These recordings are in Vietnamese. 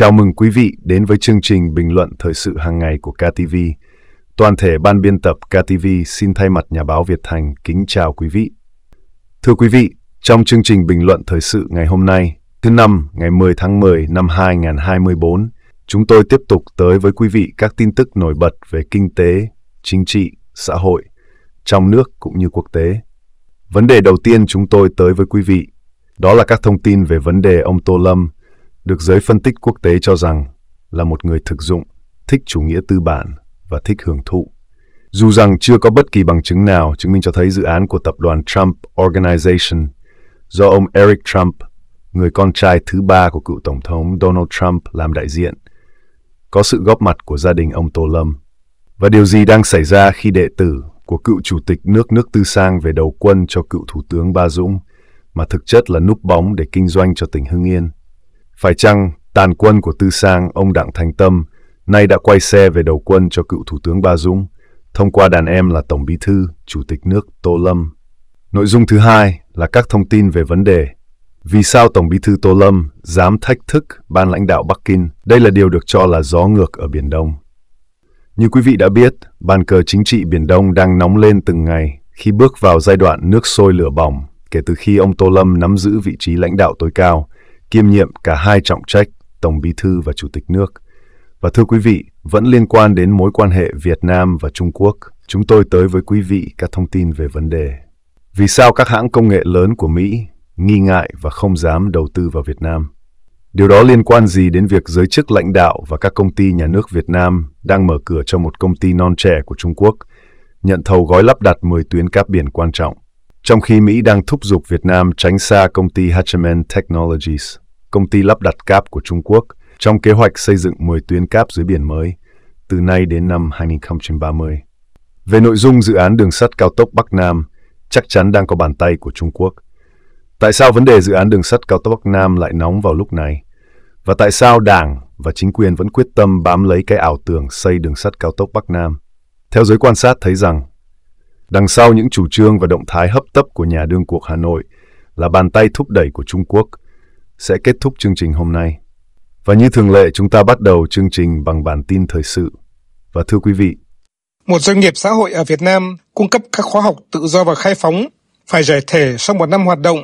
Chào mừng quý vị đến với chương trình bình luận thời sự hàng ngày của KTV. Toàn thể ban biên tập KTV xin thay mặt nhà báo Việt Thành kính chào quý vị. Thưa quý vị, trong chương trình bình luận thời sự ngày hôm nay, thứ năm ngày 10 tháng 10 năm 2024, chúng tôi tiếp tục tới với quý vị các tin tức nổi bật về kinh tế, chính trị, xã hội, trong nước cũng như quốc tế. Vấn đề đầu tiên chúng tôi tới với quý vị, đó là các thông tin về vấn đề ông Tô Lâm, được giới phân tích quốc tế cho rằng là một người thực dụng, thích chủ nghĩa tư bản và thích hưởng thụ. Dù rằng chưa có bất kỳ bằng chứng nào chứng minh cho thấy dự án của tập đoàn Trump Organization do ông Eric Trump, người con trai thứ ba của cựu Tổng thống Donald Trump làm đại diện, có sự góp mặt của gia đình ông Tô Lâm. Và điều gì đang xảy ra khi đệ tử của cựu chủ tịch nước nước Tư Sang về đầu quân cho cựu thủ tướng Ba Dũng, mà thực chất là núp bóng để kinh doanh cho tỉnh Hưng Yên, phải chăng tàn quân của Tư Sang, ông Đặng Thành Tâm, nay đã quay xe về đầu quân cho cựu Thủ tướng Ba Dũng, thông qua đàn em là Tổng Bí Thư, Chủ tịch nước Tô Lâm. Nội dung thứ hai là các thông tin về vấn đề vì sao Tổng bí thư Tô Lâm dám thách thức ban lãnh đạo Bắc Kinh? Đây là điều được cho là gió ngược ở Biển Đông. Như quý vị đã biết, bàn cờ chính trị Biển Đông đang nóng lên từng ngày khi bước vào giai đoạn nước sôi lửa bỏng kể từ khi ông Tô Lâm nắm giữ vị trí lãnh đạo tối cao kiêm nhiệm cả hai trọng trách Tổng Bí thư và Chủ tịch nước. Và thưa quý vị, vẫn liên quan đến mối quan hệ Việt Nam và Trung Quốc, chúng tôi tới với quý vị các thông tin về vấn đề. Vì sao các hãng công nghệ lớn của Mỹ nghi ngại và không dám đầu tư vào Việt Nam? Điều đó liên quan gì đến việc giới chức lãnh đạo và các công ty nhà nước Việt Nam đang mở cửa cho một công ty non trẻ của Trung Quốc nhận thầu gói lắp đặt 10 tuyến cáp biển quan trọng? trong khi Mỹ đang thúc giục Việt Nam tránh xa công ty Hatcheman Technologies, công ty lắp đặt cáp của Trung Quốc, trong kế hoạch xây dựng 10 tuyến cáp dưới biển mới từ nay đến năm 2030. Về nội dung dự án đường sắt cao tốc Bắc Nam, chắc chắn đang có bàn tay của Trung Quốc. Tại sao vấn đề dự án đường sắt cao tốc Bắc Nam lại nóng vào lúc này? Và tại sao Đảng và chính quyền vẫn quyết tâm bám lấy cái ảo tưởng xây đường sắt cao tốc Bắc Nam? Theo giới quan sát thấy rằng, Đằng sau những chủ trương và động thái hấp tấp của nhà đương cuộc Hà Nội là bàn tay thúc đẩy của Trung Quốc sẽ kết thúc chương trình hôm nay. Và như thường lệ, chúng ta bắt đầu chương trình bằng bản tin thời sự. Và thưa quý vị, một doanh nghiệp xã hội ở Việt Nam cung cấp các khóa học tự do và khai phóng phải giải thể sau một năm hoạt động.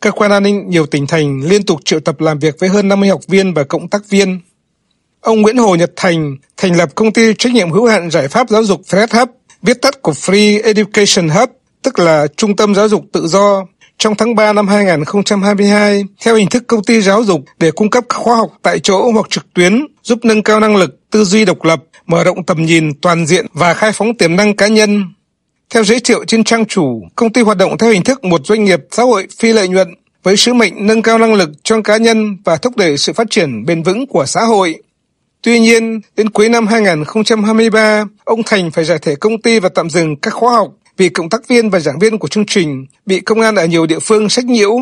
Cơ quan an ninh nhiều tỉnh thành liên tục triệu tập làm việc với hơn 50 học viên và cộng tác viên. Ông Nguyễn Hồ Nhật Thành thành lập công ty trách nhiệm hữu hạn giải pháp giáo dục FredHub viết tắt của Free Education Hub, tức là Trung tâm Giáo dục Tự do, trong tháng 3 năm 2022 theo hình thức công ty giáo dục để cung cấp khóa học tại chỗ hoặc trực tuyến, giúp nâng cao năng lực, tư duy độc lập, mở rộng tầm nhìn toàn diện và khai phóng tiềm năng cá nhân. Theo giới thiệu trên trang chủ, công ty hoạt động theo hình thức một doanh nghiệp xã hội phi lợi nhuận với sứ mệnh nâng cao năng lực cho cá nhân và thúc đẩy sự phát triển bền vững của xã hội. Tuy nhiên, đến cuối năm 2023, ông Thành phải giải thể công ty và tạm dừng các khóa học vì cộng tác viên và giảng viên của chương trình bị công an ở nhiều địa phương sách nhiễu.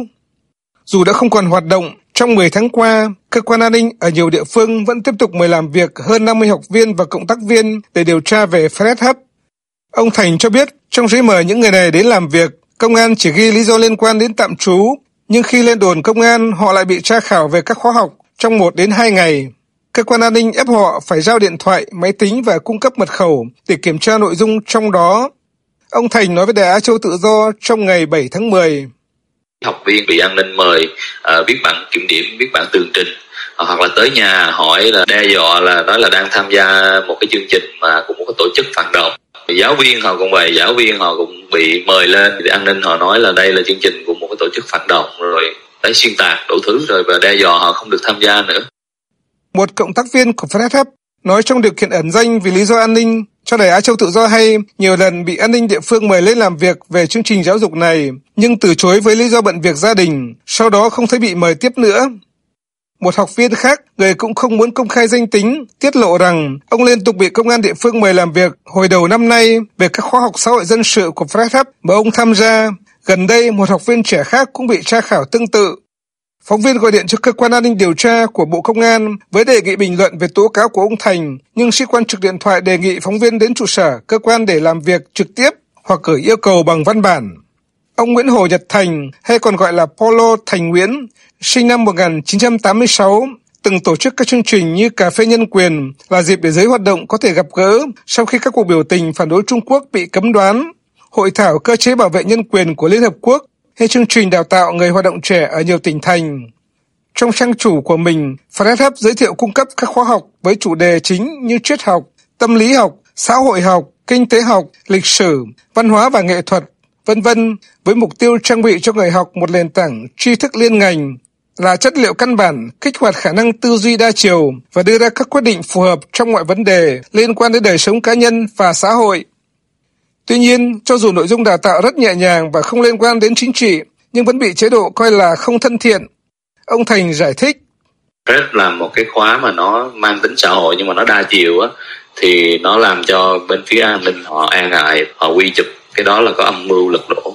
Dù đã không còn hoạt động, trong 10 tháng qua, cơ quan an ninh ở nhiều địa phương vẫn tiếp tục mời làm việc hơn 50 học viên và cộng tác viên để điều tra về Fred Hub. Ông Thành cho biết, trong giấy mời những người này đến làm việc, công an chỉ ghi lý do liên quan đến tạm trú, nhưng khi lên đồn công an, họ lại bị tra khảo về các khóa học trong 1 đến 2 ngày cơ quan an ninh ép họ phải giao điện thoại, máy tính và cung cấp mật khẩu để kiểm tra nội dung trong đó. Ông Thành nói với Đài Á Châu Tự Do trong ngày 7 tháng 10. Học viên bị an ninh mời uh, viết bản kiểm điểm, viết bản tường trình à, hoặc là tới nhà hỏi là đe dọa là nói là đang tham gia một cái chương trình mà cũng một cái tổ chức phản động giáo viên họ cũng vậy giáo viên họ cũng bị mời lên thì an ninh họ nói là đây là chương trình của một cái tổ chức phản động rồi tới xuyên tạc đủ thứ rồi và đe dọa họ không được tham gia nữa một cộng tác viên của Fred nói trong điều kiện ẩn danh vì lý do an ninh cho đài Á Châu Tự Do hay nhiều lần bị an ninh địa phương mời lên làm việc về chương trình giáo dục này, nhưng từ chối với lý do bận việc gia đình, sau đó không thấy bị mời tiếp nữa. Một học viên khác, người cũng không muốn công khai danh tính, tiết lộ rằng ông liên tục bị công an địa phương mời làm việc hồi đầu năm nay về các khóa học xã hội dân sự của Fred mà ông tham gia. Gần đây, một học viên trẻ khác cũng bị tra khảo tương tự Phóng viên gọi điện cho cơ quan an ninh điều tra của Bộ Công an với đề nghị bình luận về tố cáo của ông Thành, nhưng sĩ quan trực điện thoại đề nghị phóng viên đến trụ sở cơ quan để làm việc trực tiếp hoặc gửi yêu cầu bằng văn bản. Ông Nguyễn Hồ Nhật Thành, hay còn gọi là Polo Thành Nguyễn, sinh năm 1986, từng tổ chức các chương trình như cà phê nhân quyền là dịp để giới hoạt động có thể gặp gỡ sau khi các cuộc biểu tình phản đối Trung Quốc bị cấm đoán, hội thảo cơ chế bảo vệ nhân quyền của Liên Hợp Quốc hay chương trình đào tạo người hoạt động trẻ ở nhiều tỉnh thành. Trong trang chủ của mình, Fred Hub giới thiệu cung cấp các khóa học với chủ đề chính như triết học, tâm lý học, xã hội học, kinh tế học, lịch sử, văn hóa và nghệ thuật, vân vân, với mục tiêu trang bị cho người học một nền tảng tri thức liên ngành là chất liệu căn bản, kích hoạt khả năng tư duy đa chiều và đưa ra các quyết định phù hợp trong mọi vấn đề liên quan đến đời sống cá nhân và xã hội. Tuy nhiên, cho dù nội dung đào tạo rất nhẹ nhàng và không liên quan đến chính trị, nhưng vẫn bị chế độ coi là không thân thiện. Ông Thành giải thích. Rất là một cái khóa mà nó mang tính xã hội nhưng mà nó đa chiều á, thì nó làm cho bên phía an ninh họ an e ngại, họ quy chụp cái đó là có âm mưu lật đổ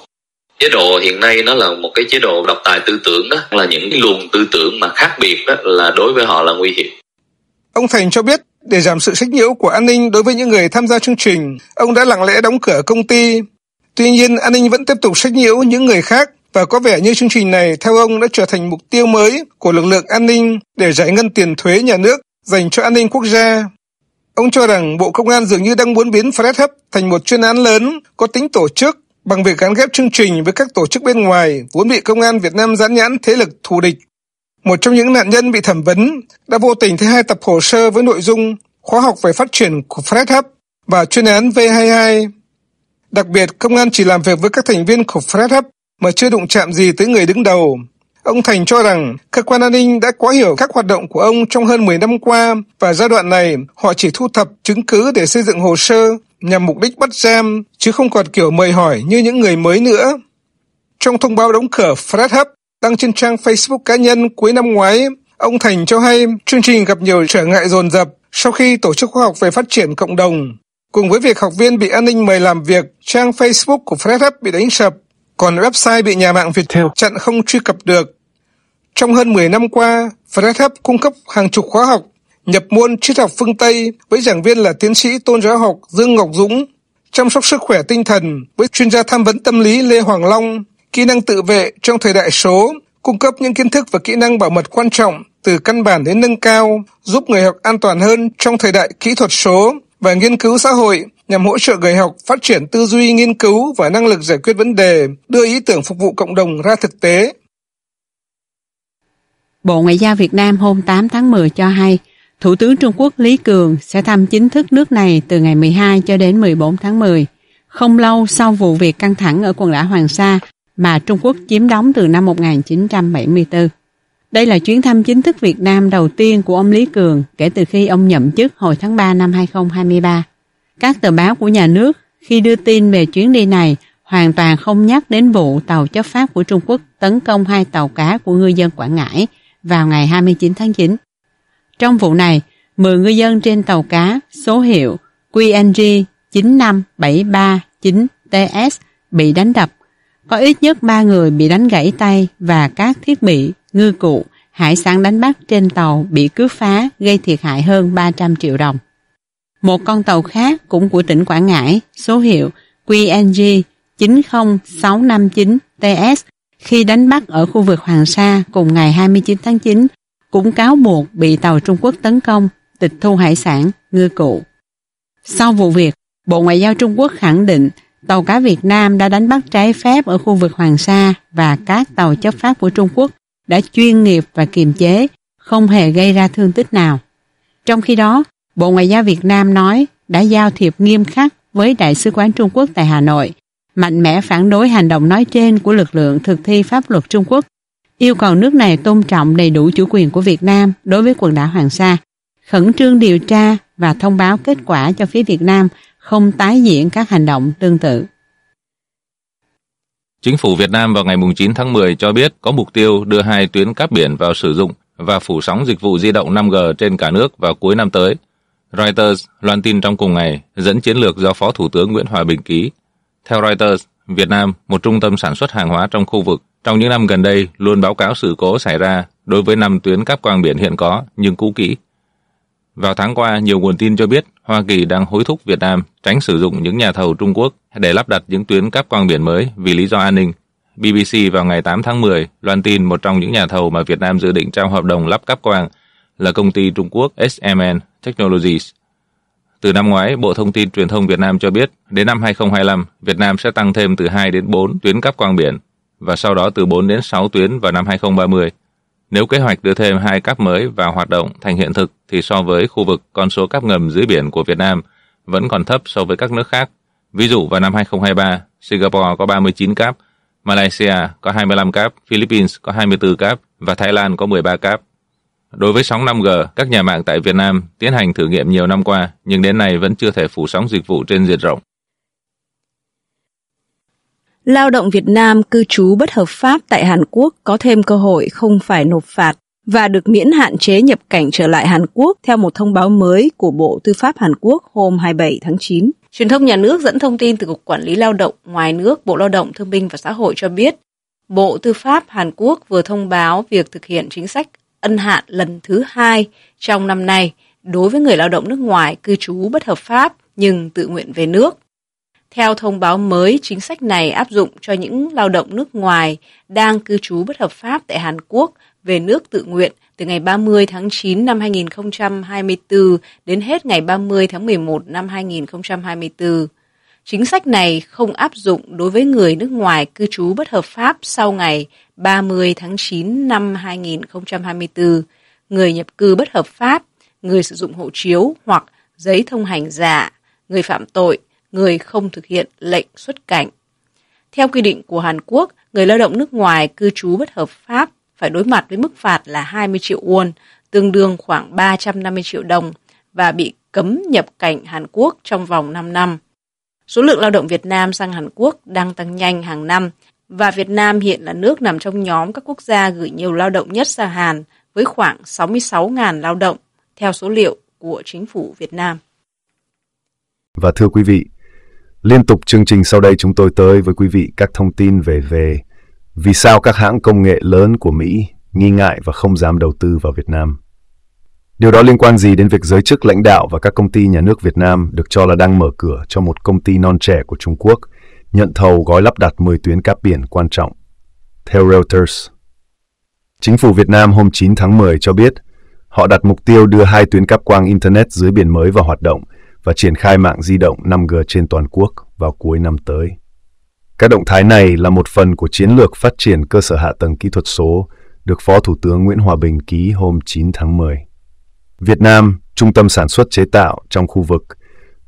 chế độ hiện nay nó là một cái chế độ độc tài tư tưởng đó là những cái luồng tư tưởng mà khác biệt đó là đối với họ là nguy hiểm ông thành cho biết để giảm sự sách nhiễu của an ninh đối với những người tham gia chương trình, ông đã lặng lẽ đóng cửa công ty. Tuy nhiên, an ninh vẫn tiếp tục sách nhiễu những người khác và có vẻ như chương trình này theo ông đã trở thành mục tiêu mới của lực lượng an ninh để giải ngân tiền thuế nhà nước dành cho an ninh quốc gia. Ông cho rằng Bộ Công an dường như đang muốn biến Fred Hub thành một chuyên án lớn có tính tổ chức bằng việc gắn ghép chương trình với các tổ chức bên ngoài vốn bị Công an Việt Nam dán nhãn thế lực thù địch một trong những nạn nhân bị thẩm vấn đã vô tình thấy hai tập hồ sơ với nội dung khoa học về phát triển của Fred Hub và chuyên án V22. Đặc biệt, công an chỉ làm việc với các thành viên của Fred Hub mà chưa đụng chạm gì tới người đứng đầu. Ông Thành cho rằng cơ quan an ninh đã quá hiểu các hoạt động của ông trong hơn 10 năm qua và giai đoạn này họ chỉ thu thập chứng cứ để xây dựng hồ sơ nhằm mục đích bắt giam chứ không còn kiểu mời hỏi như những người mới nữa. Trong thông báo đóng cửa Fred Hub, Đăng trên trang Facebook cá nhân cuối năm ngoái, ông Thành cho hay chương trình gặp nhiều trở ngại dồn dập sau khi tổ chức khoa học về phát triển cộng đồng. Cùng với việc học viên bị an ninh mời làm việc, trang Facebook của FredHub bị đánh sập, còn website bị nhà mạng Viettel chặn không truy cập được. Trong hơn 10 năm qua, FredHub cung cấp hàng chục khóa học nhập môn triết học phương Tây với giảng viên là tiến sĩ tôn giáo học Dương Ngọc Dũng, chăm sóc sức khỏe tinh thần với chuyên gia tham vấn tâm lý Lê Hoàng Long, Kỹ năng tự vệ trong thời đại số cung cấp những kiến thức và kỹ năng bảo mật quan trọng từ căn bản đến nâng cao, giúp người học an toàn hơn trong thời đại kỹ thuật số và nghiên cứu xã hội nhằm hỗ trợ người học phát triển tư duy nghiên cứu và năng lực giải quyết vấn đề, đưa ý tưởng phục vụ cộng đồng ra thực tế. Bộ Ngoại giao Việt Nam hôm 8 tháng 10 cho hay, Thủ tướng Trung Quốc Lý Cường sẽ thăm chính thức nước này từ ngày 12 cho đến 14 tháng 10, không lâu sau vụ việc căng thẳng ở quần đảo Hoàng Sa mà Trung Quốc chiếm đóng từ năm 1974. Đây là chuyến thăm chính thức Việt Nam đầu tiên của ông Lý Cường kể từ khi ông nhậm chức hồi tháng 3 năm 2023. Các tờ báo của nhà nước khi đưa tin về chuyến đi này hoàn toàn không nhắc đến vụ tàu chấp pháp của Trung Quốc tấn công hai tàu cá của ngư dân Quảng Ngãi vào ngày 29 tháng 9. Trong vụ này, 10 ngư dân trên tàu cá số hiệu QNG 95739TS bị đánh đập có ít nhất 3 người bị đánh gãy tay và các thiết bị, ngư cụ, hải sản đánh bắt trên tàu bị cướp phá gây thiệt hại hơn 300 triệu đồng. Một con tàu khác cũng của tỉnh Quảng Ngãi, số hiệu QNG 90659 TS khi đánh bắt ở khu vực Hoàng Sa cùng ngày 29 tháng 9 cũng cáo buộc bị tàu Trung Quốc tấn công, tịch thu hải sản, ngư cụ. Sau vụ việc, Bộ Ngoại giao Trung Quốc khẳng định tàu cá Việt Nam đã đánh bắt trái phép ở khu vực Hoàng Sa và các tàu chấp pháp của Trung Quốc đã chuyên nghiệp và kiềm chế, không hề gây ra thương tích nào. Trong khi đó, Bộ Ngoại giao Việt Nam nói đã giao thiệp nghiêm khắc với Đại sứ quán Trung Quốc tại Hà Nội, mạnh mẽ phản đối hành động nói trên của lực lượng thực thi pháp luật Trung Quốc, yêu cầu nước này tôn trọng đầy đủ chủ quyền của Việt Nam đối với quần đảo Hoàng Sa, khẩn trương điều tra và thông báo kết quả cho phía Việt Nam không tái diễn các hành động tương tự. Chính phủ Việt Nam vào ngày 9 tháng 10 cho biết có mục tiêu đưa hai tuyến cáp biển vào sử dụng và phủ sóng dịch vụ di động 5G trên cả nước vào cuối năm tới. Reuters loan tin trong cùng ngày dẫn chiến lược do Phó Thủ tướng Nguyễn Hòa Bình ký. Theo Reuters, Việt Nam, một trung tâm sản xuất hàng hóa trong khu vực, trong những năm gần đây luôn báo cáo sự cố xảy ra đối với năm tuyến cáp quang biển hiện có nhưng cũ kỹ vào tháng qua, nhiều nguồn tin cho biết Hoa Kỳ đang hối thúc Việt Nam tránh sử dụng những nhà thầu Trung Quốc để lắp đặt những tuyến cáp quang biển mới vì lý do an ninh. BBC vào ngày 8 tháng 10 loan tin một trong những nhà thầu mà Việt Nam dự định trao hợp đồng lắp cáp quang là công ty Trung Quốc SMN Technologies. Từ năm ngoái, Bộ Thông tin Truyền thông Việt Nam cho biết đến năm 2025, Việt Nam sẽ tăng thêm từ 2 đến 4 tuyến cáp quang biển và sau đó từ 4 đến 6 tuyến vào năm 2030. Nếu kế hoạch đưa thêm hai cáp mới vào hoạt động thành hiện thực thì so với khu vực con số cáp ngầm dưới biển của Việt Nam vẫn còn thấp so với các nước khác. Ví dụ vào năm 2023, Singapore có 39 cáp, Malaysia có 25 cáp, Philippines có 24 cáp và Thái Lan có 13 cáp. Đối với sóng 5G, các nhà mạng tại Việt Nam tiến hành thử nghiệm nhiều năm qua nhưng đến nay vẫn chưa thể phủ sóng dịch vụ trên diện rộng lao động Việt Nam cư trú bất hợp pháp tại Hàn Quốc có thêm cơ hội không phải nộp phạt và được miễn hạn chế nhập cảnh trở lại Hàn Quốc theo một thông báo mới của Bộ Tư pháp Hàn Quốc hôm 27 tháng 9. Truyền thông nhà nước dẫn thông tin từ Cục Quản lý Lao động ngoài nước Bộ Lao động Thương binh và Xã hội cho biết, Bộ Tư pháp Hàn Quốc vừa thông báo việc thực hiện chính sách ân hạn lần thứ hai trong năm nay đối với người lao động nước ngoài cư trú bất hợp pháp nhưng tự nguyện về nước. Theo thông báo mới, chính sách này áp dụng cho những lao động nước ngoài đang cư trú bất hợp pháp tại Hàn Quốc về nước tự nguyện từ ngày 30 tháng 9 năm 2024 đến hết ngày 30 tháng 11 năm 2024. Chính sách này không áp dụng đối với người nước ngoài cư trú bất hợp pháp sau ngày 30 tháng 9 năm 2024, người nhập cư bất hợp pháp, người sử dụng hộ chiếu hoặc giấy thông hành giả, người phạm tội – người không thực hiện lệnh xuất cảnh. Theo quy định của Hàn Quốc, người lao động nước ngoài cư trú bất hợp pháp phải đối mặt với mức phạt là 20 triệu won, tương đương khoảng 350 triệu đồng và bị cấm nhập cảnh Hàn Quốc trong vòng 5 năm. Số lượng lao động Việt Nam sang Hàn Quốc đang tăng nhanh hàng năm và Việt Nam hiện là nước nằm trong nhóm các quốc gia gửi nhiều lao động nhất sang Hàn với khoảng 66.000 lao động theo số liệu của chính phủ Việt Nam. Và thưa quý vị, Liên tục chương trình sau đây chúng tôi tới với quý vị các thông tin về về vì sao các hãng công nghệ lớn của Mỹ nghi ngại và không dám đầu tư vào Việt Nam. Điều đó liên quan gì đến việc giới chức lãnh đạo và các công ty nhà nước Việt Nam được cho là đang mở cửa cho một công ty non trẻ của Trung Quốc nhận thầu gói lắp đặt 10 tuyến cáp biển quan trọng. Theo Reuters, Chính phủ Việt Nam hôm 9 tháng 10 cho biết họ đặt mục tiêu đưa hai tuyến cáp quang Internet dưới biển mới vào hoạt động – và triển khai mạng di động 5G trên toàn quốc vào cuối năm tới. Các động thái này là một phần của chiến lược phát triển cơ sở hạ tầng kỹ thuật số được Phó Thủ tướng Nguyễn Hòa Bình ký hôm 9 tháng 10. Việt Nam, trung tâm sản xuất chế tạo trong khu vực,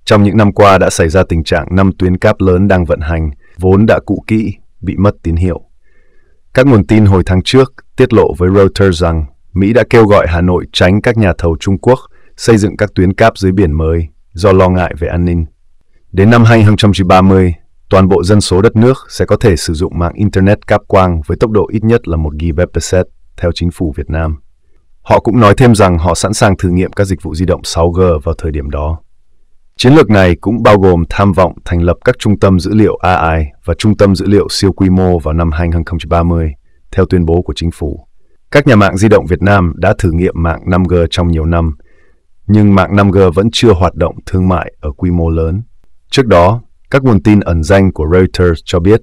trong những năm qua đã xảy ra tình trạng 5 tuyến cáp lớn đang vận hành, vốn đã cũ kỹ, bị mất tín hiệu. Các nguồn tin hồi tháng trước tiết lộ với Reuters rằng Mỹ đã kêu gọi Hà Nội tránh các nhà thầu Trung Quốc xây dựng các tuyến cáp dưới biển mới do lo ngại về an ninh. Đến năm 2030, toàn bộ dân số đất nước sẽ có thể sử dụng mạng Internet cáp quang với tốc độ ít nhất là 1 Gbps theo chính phủ Việt Nam. Họ cũng nói thêm rằng họ sẵn sàng thử nghiệm các dịch vụ di động 6G vào thời điểm đó. Chiến lược này cũng bao gồm tham vọng thành lập các trung tâm dữ liệu AI và trung tâm dữ liệu siêu quy mô vào năm 2030, theo tuyên bố của chính phủ. Các nhà mạng di động Việt Nam đã thử nghiệm mạng 5G trong nhiều năm nhưng mạng 5G vẫn chưa hoạt động thương mại ở quy mô lớn. Trước đó, các nguồn tin ẩn danh của Reuters cho biết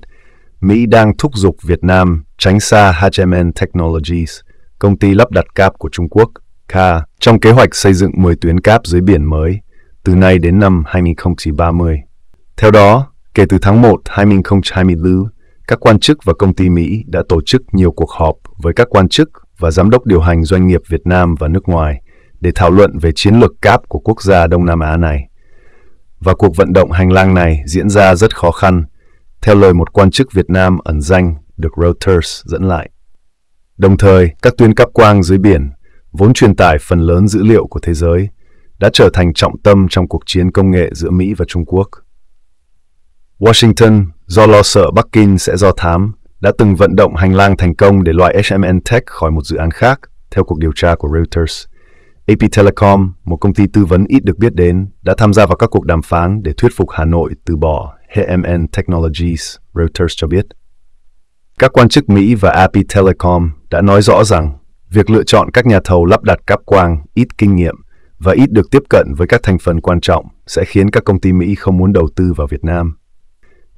Mỹ đang thúc giục Việt Nam tránh xa HMN Technologies, công ty lắp đặt cáp của Trung Quốc, Kha, trong kế hoạch xây dựng 10 tuyến cáp dưới biển mới từ nay đến năm 2030. Theo đó, kể từ tháng 1 2024, các quan chức và công ty Mỹ đã tổ chức nhiều cuộc họp với các quan chức và giám đốc điều hành doanh nghiệp Việt Nam và nước ngoài – để thảo luận về chiến lược cáp của quốc gia Đông Nam Á này. Và cuộc vận động hành lang này diễn ra rất khó khăn, theo lời một quan chức Việt Nam ẩn danh được Reuters dẫn lại. Đồng thời, các tuyến cáp quang dưới biển, vốn truyền tải phần lớn dữ liệu của thế giới, đã trở thành trọng tâm trong cuộc chiến công nghệ giữa Mỹ và Trung Quốc. Washington, do lo sợ Bắc Kinh sẽ do thám, đã từng vận động hành lang thành công để loại HMN Tech khỏi một dự án khác, theo cuộc điều tra của Reuters. AP Telecom, một công ty tư vấn ít được biết đến, đã tham gia vào các cuộc đàm phán để thuyết phục Hà Nội từ bỏ HMN Technologies, Reuters cho biết. Các quan chức Mỹ và AP Telecom đã nói rõ rằng việc lựa chọn các nhà thầu lắp đặt cáp quang ít kinh nghiệm và ít được tiếp cận với các thành phần quan trọng sẽ khiến các công ty Mỹ không muốn đầu tư vào Việt Nam.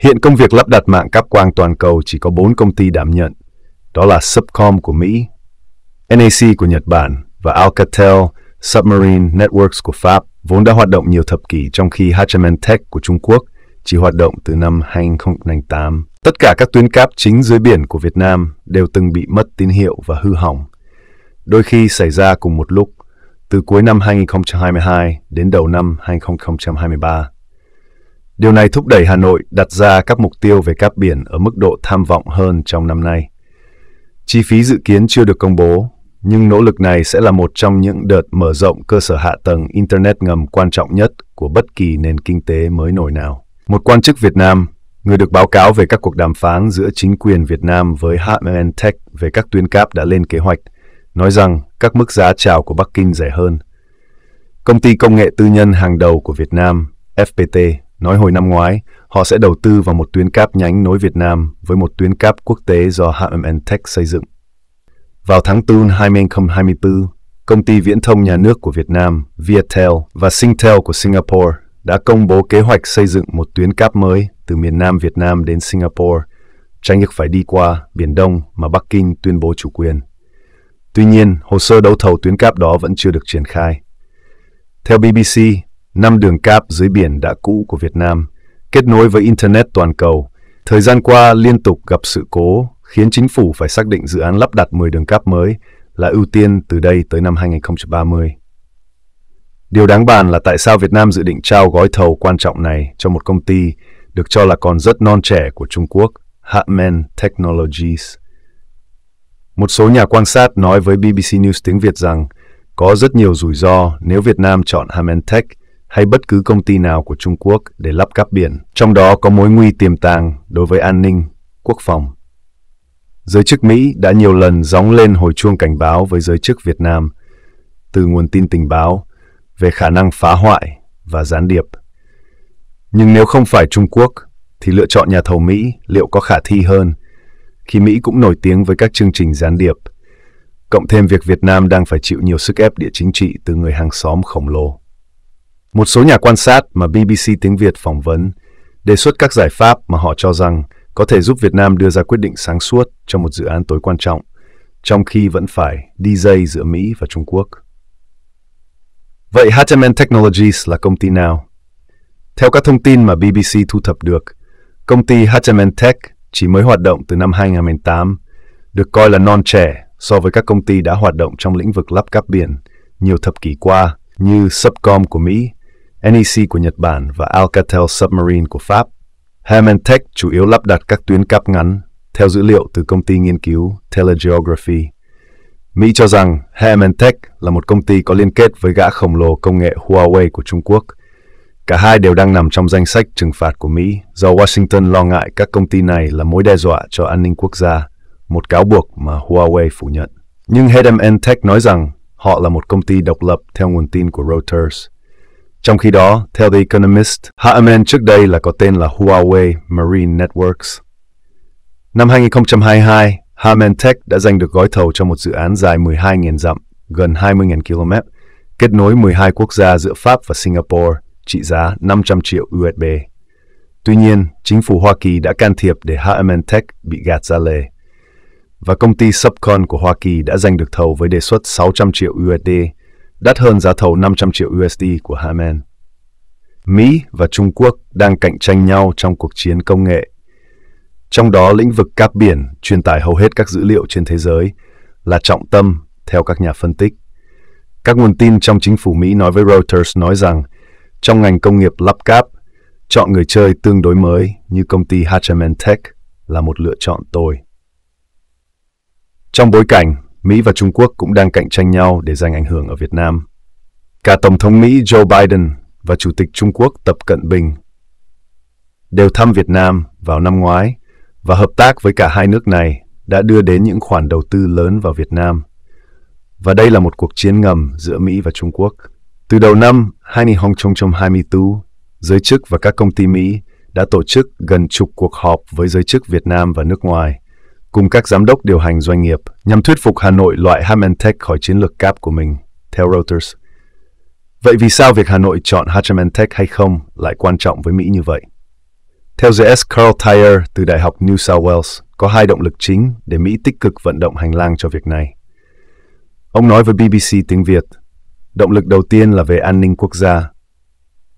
Hiện công việc lắp đặt mạng cáp quang toàn cầu chỉ có 4 công ty đảm nhận, đó là Subcom của Mỹ, NAC của Nhật Bản, và Alcatel Submarine Networks của Pháp vốn đã hoạt động nhiều thập kỷ trong khi H&M Tech của Trung Quốc chỉ hoạt động từ năm 2008. Tất cả các tuyến cáp chính dưới biển của Việt Nam đều từng bị mất tín hiệu và hư hỏng, đôi khi xảy ra cùng một lúc, từ cuối năm 2022 đến đầu năm 2023. Điều này thúc đẩy Hà Nội đặt ra các mục tiêu về cáp biển ở mức độ tham vọng hơn trong năm nay. Chi phí dự kiến chưa được công bố nhưng nỗ lực này sẽ là một trong những đợt mở rộng cơ sở hạ tầng Internet ngầm quan trọng nhất của bất kỳ nền kinh tế mới nổi nào. Một quan chức Việt Nam, người được báo cáo về các cuộc đàm phán giữa chính quyền Việt Nam với HMN Tech về các tuyến cáp đã lên kế hoạch, nói rằng các mức giá chào của Bắc Kinh rẻ hơn. Công ty công nghệ tư nhân hàng đầu của Việt Nam, FPT, nói hồi năm ngoái, họ sẽ đầu tư vào một tuyến cáp nhánh nối Việt Nam với một tuyến cáp quốc tế do HMN Tech xây dựng. Vào tháng 4 năm 2024, công ty viễn thông nhà nước của Việt Nam, Viettel và Singtel của Singapore đã công bố kế hoạch xây dựng một tuyến cáp mới từ miền Nam Việt Nam đến Singapore, tránh việc phải đi qua Biển Đông mà Bắc Kinh tuyên bố chủ quyền. Tuy nhiên, hồ sơ đấu thầu tuyến cáp đó vẫn chưa được triển khai. Theo BBC, năm đường cáp dưới biển đã cũ của Việt Nam kết nối với Internet toàn cầu, thời gian qua liên tục gặp sự cố khiến chính phủ phải xác định dự án lắp đặt 10 đường cáp mới là ưu tiên từ đây tới năm 2030. Điều đáng bàn là tại sao Việt Nam dự định trao gói thầu quan trọng này cho một công ty được cho là còn rất non trẻ của Trung Quốc, Hatman Technologies. Một số nhà quan sát nói với BBC News tiếng Việt rằng có rất nhiều rủi ro nếu Việt Nam chọn Hatman Tech hay bất cứ công ty nào của Trung Quốc để lắp cáp biển, trong đó có mối nguy tiềm tàng đối với an ninh, quốc phòng. Giới chức Mỹ đã nhiều lần gióng lên hồi chuông cảnh báo với giới chức Việt Nam từ nguồn tin tình báo về khả năng phá hoại và gián điệp. Nhưng nếu không phải Trung Quốc, thì lựa chọn nhà thầu Mỹ liệu có khả thi hơn, khi Mỹ cũng nổi tiếng với các chương trình gián điệp, cộng thêm việc Việt Nam đang phải chịu nhiều sức ép địa chính trị từ người hàng xóm khổng lồ. Một số nhà quan sát mà BBC tiếng Việt phỏng vấn đề xuất các giải pháp mà họ cho rằng có thể giúp Việt Nam đưa ra quyết định sáng suốt cho một dự án tối quan trọng, trong khi vẫn phải đi dây giữa Mỹ và Trung Quốc. Vậy HMN Technologies là công ty nào? Theo các thông tin mà BBC thu thập được, công ty HMN Tech chỉ mới hoạt động từ năm 2008, được coi là non trẻ so với các công ty đã hoạt động trong lĩnh vực lắp cáp biển nhiều thập kỷ qua như Subcom của Mỹ, NEC của Nhật Bản và Alcatel Submarine của Pháp. Hermentech chủ yếu lắp đặt các tuyến cáp ngắn, theo dữ liệu từ công ty nghiên cứu Telegeography. Mỹ cho rằng Hermentech là một công ty có liên kết với gã khổng lồ công nghệ Huawei của Trung Quốc. Cả hai đều đang nằm trong danh sách trừng phạt của Mỹ do Washington lo ngại các công ty này là mối đe dọa cho an ninh quốc gia, một cáo buộc mà Huawei phủ nhận. Nhưng Hedem nói rằng họ là một công ty độc lập theo nguồn tin của Reuters – trong khi đó, theo The Economist, HMN trước đây là có tên là Huawei Marine Networks. Năm 2022, HMN Tech đã giành được gói thầu cho một dự án dài 12.000 dặm, gần 20.000 km, kết nối 12 quốc gia giữa Pháp và Singapore, trị giá 500 triệu USD. Tuy nhiên, chính phủ Hoa Kỳ đã can thiệp để HMN Tech bị gạt ra lề. Và công ty Subcon của Hoa Kỳ đã giành được thầu với đề xuất 600 triệu USD đắt hơn giá thầu 500 triệu USD của Hamen. Mỹ và Trung Quốc đang cạnh tranh nhau trong cuộc chiến công nghệ. Trong đó lĩnh vực cáp biển truyền tải hầu hết các dữ liệu trên thế giới là trọng tâm theo các nhà phân tích. Các nguồn tin trong chính phủ Mỹ nói với Reuters nói rằng trong ngành công nghiệp lắp cáp, chọn người chơi tương đối mới như công ty H&M Tech là một lựa chọn tồi. Trong bối cảnh Mỹ và Trung Quốc cũng đang cạnh tranh nhau để giành ảnh hưởng ở Việt Nam. Cả Tổng thống Mỹ Joe Biden và Chủ tịch Trung Quốc Tập Cận Bình đều thăm Việt Nam vào năm ngoái và hợp tác với cả hai nước này đã đưa đến những khoản đầu tư lớn vào Việt Nam. Và đây là một cuộc chiến ngầm giữa Mỹ và Trung Quốc. Từ đầu năm 2024, giới chức và các công ty Mỹ đã tổ chức gần chục cuộc họp với giới chức Việt Nam và nước ngoài cùng các giám đốc điều hành doanh nghiệp nhằm thuyết phục Hà Nội loại HamanTech khỏi chiến lược CAP của mình, theo Reuters. Vậy vì sao việc Hà Nội chọn Hamentech hay không lại quan trọng với Mỹ như vậy? Theo GS Carl Tyer từ Đại học New South Wales, có hai động lực chính để Mỹ tích cực vận động hành lang cho việc này. Ông nói với BBC tiếng Việt, động lực đầu tiên là về an ninh quốc gia.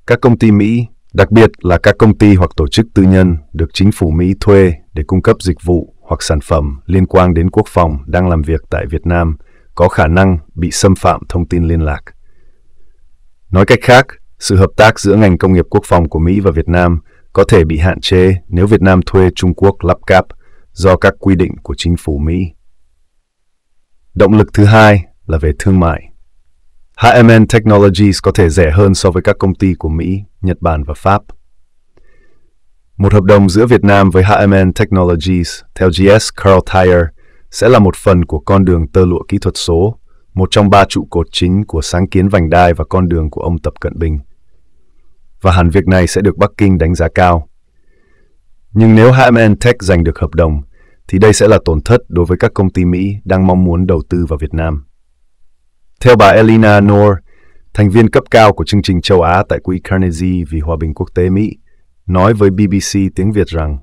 Các công ty Mỹ, đặc biệt là các công ty hoặc tổ chức tư nhân được chính phủ Mỹ thuê để cung cấp dịch vụ hoặc sản phẩm liên quan đến quốc phòng đang làm việc tại Việt Nam có khả năng bị xâm phạm thông tin liên lạc. Nói cách khác, sự hợp tác giữa ngành công nghiệp quốc phòng của Mỹ và Việt Nam có thể bị hạn chế nếu Việt Nam thuê Trung Quốc lắp cáp do các quy định của chính phủ Mỹ. Động lực thứ hai là về thương mại. HMN Technologies có thể rẻ hơn so với các công ty của Mỹ, Nhật Bản và Pháp – một hợp đồng giữa Việt Nam với HMN Technologies, theo GS Carl Tyer, sẽ là một phần của con đường tơ lụa kỹ thuật số, một trong ba trụ cột chính của sáng kiến vành đai và con đường của ông Tập Cận Bình. Và hẳn việc này sẽ được Bắc Kinh đánh giá cao. Nhưng nếu HMN Tech giành được hợp đồng, thì đây sẽ là tổn thất đối với các công ty Mỹ đang mong muốn đầu tư vào Việt Nam. Theo bà Elina Noor, thành viên cấp cao của chương trình châu Á tại Quỹ Carnegie vì Hòa bình Quốc tế Mỹ, nói với BBC tiếng Việt rằng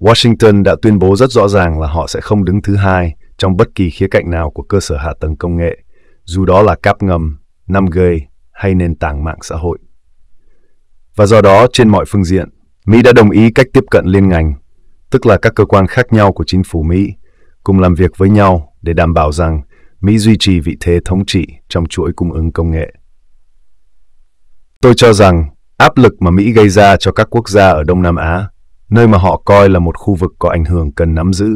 Washington đã tuyên bố rất rõ ràng là họ sẽ không đứng thứ hai trong bất kỳ khía cạnh nào của cơ sở hạ tầng công nghệ, dù đó là cáp ngầm, 5G hay nền tảng mạng xã hội. Và do đó, trên mọi phương diện, Mỹ đã đồng ý cách tiếp cận liên ngành, tức là các cơ quan khác nhau của chính phủ Mỹ cùng làm việc với nhau để đảm bảo rằng Mỹ duy trì vị thế thống trị trong chuỗi cung ứng công nghệ. Tôi cho rằng áp lực mà Mỹ gây ra cho các quốc gia ở Đông Nam Á, nơi mà họ coi là một khu vực có ảnh hưởng cần nắm giữ,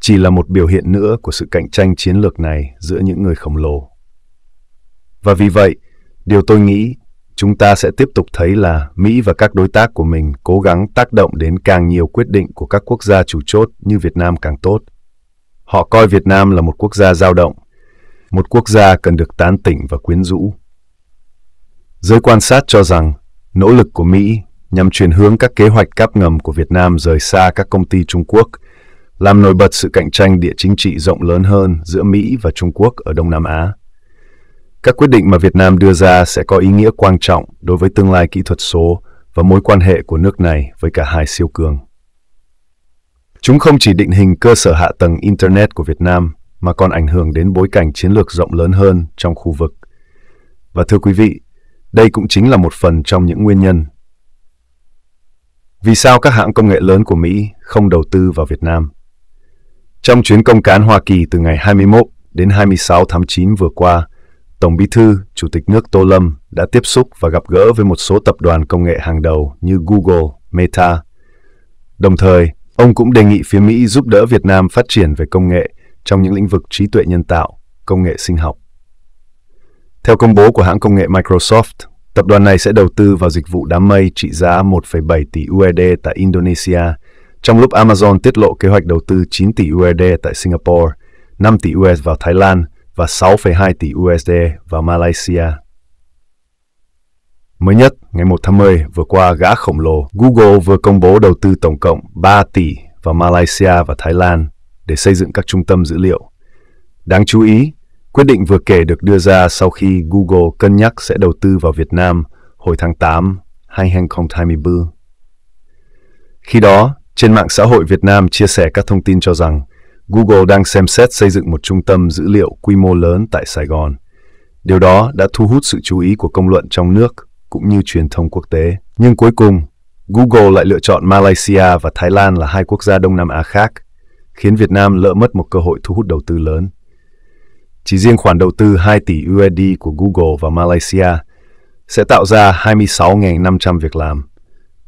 chỉ là một biểu hiện nữa của sự cạnh tranh chiến lược này giữa những người khổng lồ. Và vì vậy, điều tôi nghĩ chúng ta sẽ tiếp tục thấy là Mỹ và các đối tác của mình cố gắng tác động đến càng nhiều quyết định của các quốc gia chủ chốt như Việt Nam càng tốt. Họ coi Việt Nam là một quốc gia dao động, một quốc gia cần được tán tỉnh và quyến rũ. Giới quan sát cho rằng Nỗ lực của Mỹ nhằm chuyển hướng các kế hoạch cáp ngầm của Việt Nam rời xa các công ty Trung Quốc, làm nổi bật sự cạnh tranh địa chính trị rộng lớn hơn giữa Mỹ và Trung Quốc ở Đông Nam Á. Các quyết định mà Việt Nam đưa ra sẽ có ý nghĩa quan trọng đối với tương lai kỹ thuật số và mối quan hệ của nước này với cả hai siêu cường. Chúng không chỉ định hình cơ sở hạ tầng Internet của Việt Nam mà còn ảnh hưởng đến bối cảnh chiến lược rộng lớn hơn trong khu vực. Và thưa quý vị, đây cũng chính là một phần trong những nguyên nhân. Vì sao các hãng công nghệ lớn của Mỹ không đầu tư vào Việt Nam? Trong chuyến công cán Hoa Kỳ từ ngày 21 đến 26 tháng 9 vừa qua, Tổng Bí thư, Chủ tịch nước Tô Lâm đã tiếp xúc và gặp gỡ với một số tập đoàn công nghệ hàng đầu như Google, Meta. Đồng thời, ông cũng đề nghị phía Mỹ giúp đỡ Việt Nam phát triển về công nghệ trong những lĩnh vực trí tuệ nhân tạo, công nghệ sinh học. Theo công bố của hãng công nghệ Microsoft, tập đoàn này sẽ đầu tư vào dịch vụ đám mây trị giá 1,7 tỷ USD tại Indonesia, trong lúc Amazon tiết lộ kế hoạch đầu tư 9 tỷ USD tại Singapore, 5 tỷ USD vào Thái Lan và 6,2 tỷ USD vào Malaysia. Mới nhất, ngày 1 tháng 10 vừa qua, gã khổng lồ Google vừa công bố đầu tư tổng cộng 3 tỷ vào Malaysia và Thái Lan để xây dựng các trung tâm dữ liệu. Đáng chú ý, Quyết định vừa kể được đưa ra sau khi Google cân nhắc sẽ đầu tư vào Việt Nam hồi tháng 8, 2024. Khi đó, trên mạng xã hội Việt Nam chia sẻ các thông tin cho rằng Google đang xem xét xây dựng một trung tâm dữ liệu quy mô lớn tại Sài Gòn. Điều đó đã thu hút sự chú ý của công luận trong nước cũng như truyền thông quốc tế. Nhưng cuối cùng, Google lại lựa chọn Malaysia và Thái Lan là hai quốc gia Đông Nam Á khác, khiến Việt Nam lỡ mất một cơ hội thu hút đầu tư lớn. Chỉ riêng khoản đầu tư 2 tỷ USD của Google và Malaysia sẽ tạo ra 26.500 việc làm,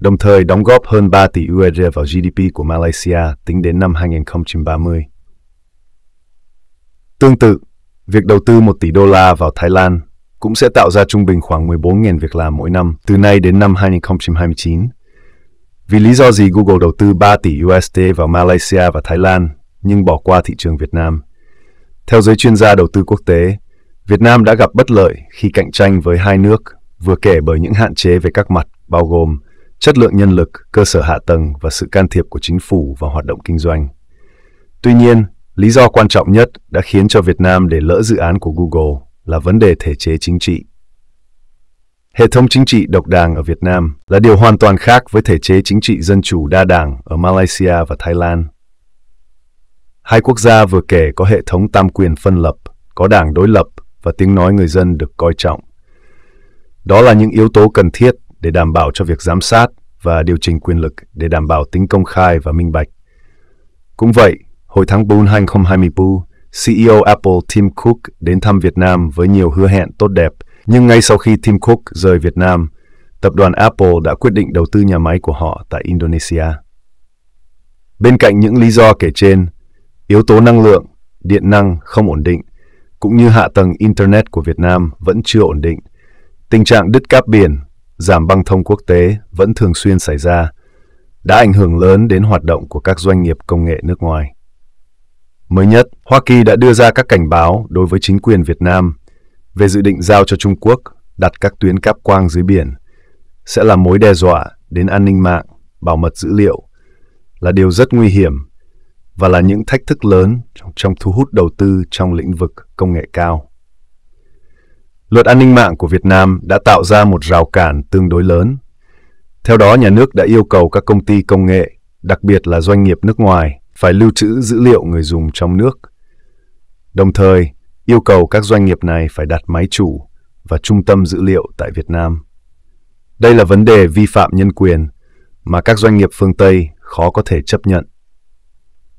đồng thời đóng góp hơn 3 tỷ USD vào GDP của Malaysia tính đến năm 2030. Tương tự, việc đầu tư 1 tỷ đô la vào Thái Lan cũng sẽ tạo ra trung bình khoảng 14.000 việc làm mỗi năm từ nay đến năm 2029. Vì lý do gì Google đầu tư 3 tỷ USD vào Malaysia và Thái Lan nhưng bỏ qua thị trường Việt Nam? Theo giới chuyên gia đầu tư quốc tế, Việt Nam đã gặp bất lợi khi cạnh tranh với hai nước, vừa kể bởi những hạn chế về các mặt bao gồm chất lượng nhân lực, cơ sở hạ tầng và sự can thiệp của chính phủ vào hoạt động kinh doanh. Tuy nhiên, lý do quan trọng nhất đã khiến cho Việt Nam để lỡ dự án của Google là vấn đề thể chế chính trị. Hệ thống chính trị độc đảng ở Việt Nam là điều hoàn toàn khác với thể chế chính trị dân chủ đa đảng ở Malaysia và Thái Lan. Hai quốc gia vừa kể có hệ thống tam quyền phân lập, có đảng đối lập và tiếng nói người dân được coi trọng. Đó là những yếu tố cần thiết để đảm bảo cho việc giám sát và điều chỉnh quyền lực để đảm bảo tính công khai và minh bạch. Cũng vậy, hồi tháng 4 2024, CEO Apple Tim Cook đến thăm Việt Nam với nhiều hứa hẹn tốt đẹp, nhưng ngay sau khi Tim Cook rời Việt Nam, tập đoàn Apple đã quyết định đầu tư nhà máy của họ tại Indonesia. Bên cạnh những lý do kể trên, Yếu tố năng lượng, điện năng không ổn định, cũng như hạ tầng Internet của Việt Nam vẫn chưa ổn định. Tình trạng đứt cáp biển, giảm băng thông quốc tế vẫn thường xuyên xảy ra, đã ảnh hưởng lớn đến hoạt động của các doanh nghiệp công nghệ nước ngoài. Mới nhất, Hoa Kỳ đã đưa ra các cảnh báo đối với chính quyền Việt Nam về dự định giao cho Trung Quốc đặt các tuyến cáp quang dưới biển sẽ là mối đe dọa đến an ninh mạng, bảo mật dữ liệu, là điều rất nguy hiểm và là những thách thức lớn trong thu hút đầu tư trong lĩnh vực công nghệ cao. Luật an ninh mạng của Việt Nam đã tạo ra một rào cản tương đối lớn. Theo đó, nhà nước đã yêu cầu các công ty công nghệ, đặc biệt là doanh nghiệp nước ngoài, phải lưu trữ dữ liệu người dùng trong nước. Đồng thời, yêu cầu các doanh nghiệp này phải đặt máy chủ và trung tâm dữ liệu tại Việt Nam. Đây là vấn đề vi phạm nhân quyền mà các doanh nghiệp phương Tây khó có thể chấp nhận.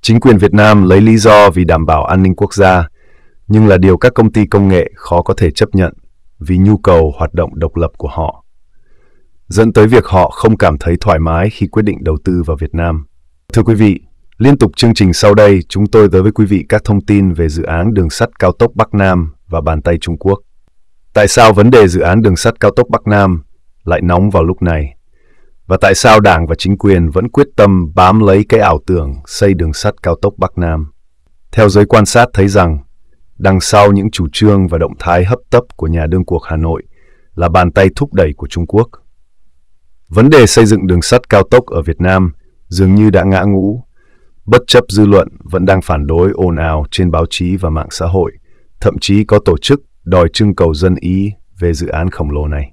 Chính quyền Việt Nam lấy lý do vì đảm bảo an ninh quốc gia, nhưng là điều các công ty công nghệ khó có thể chấp nhận vì nhu cầu hoạt động độc lập của họ, dẫn tới việc họ không cảm thấy thoải mái khi quyết định đầu tư vào Việt Nam. Thưa quý vị, liên tục chương trình sau đây chúng tôi tới với quý vị các thông tin về dự án đường sắt cao tốc Bắc Nam và bàn tay Trung Quốc. Tại sao vấn đề dự án đường sắt cao tốc Bắc Nam lại nóng vào lúc này? Và tại sao Đảng và chính quyền vẫn quyết tâm bám lấy cái ảo tưởng xây đường sắt cao tốc Bắc Nam? Theo giới quan sát thấy rằng, đằng sau những chủ trương và động thái hấp tấp của nhà đương cuộc Hà Nội là bàn tay thúc đẩy của Trung Quốc. Vấn đề xây dựng đường sắt cao tốc ở Việt Nam dường như đã ngã ngũ, bất chấp dư luận vẫn đang phản đối ồn ào trên báo chí và mạng xã hội, thậm chí có tổ chức đòi trưng cầu dân ý về dự án khổng lồ này.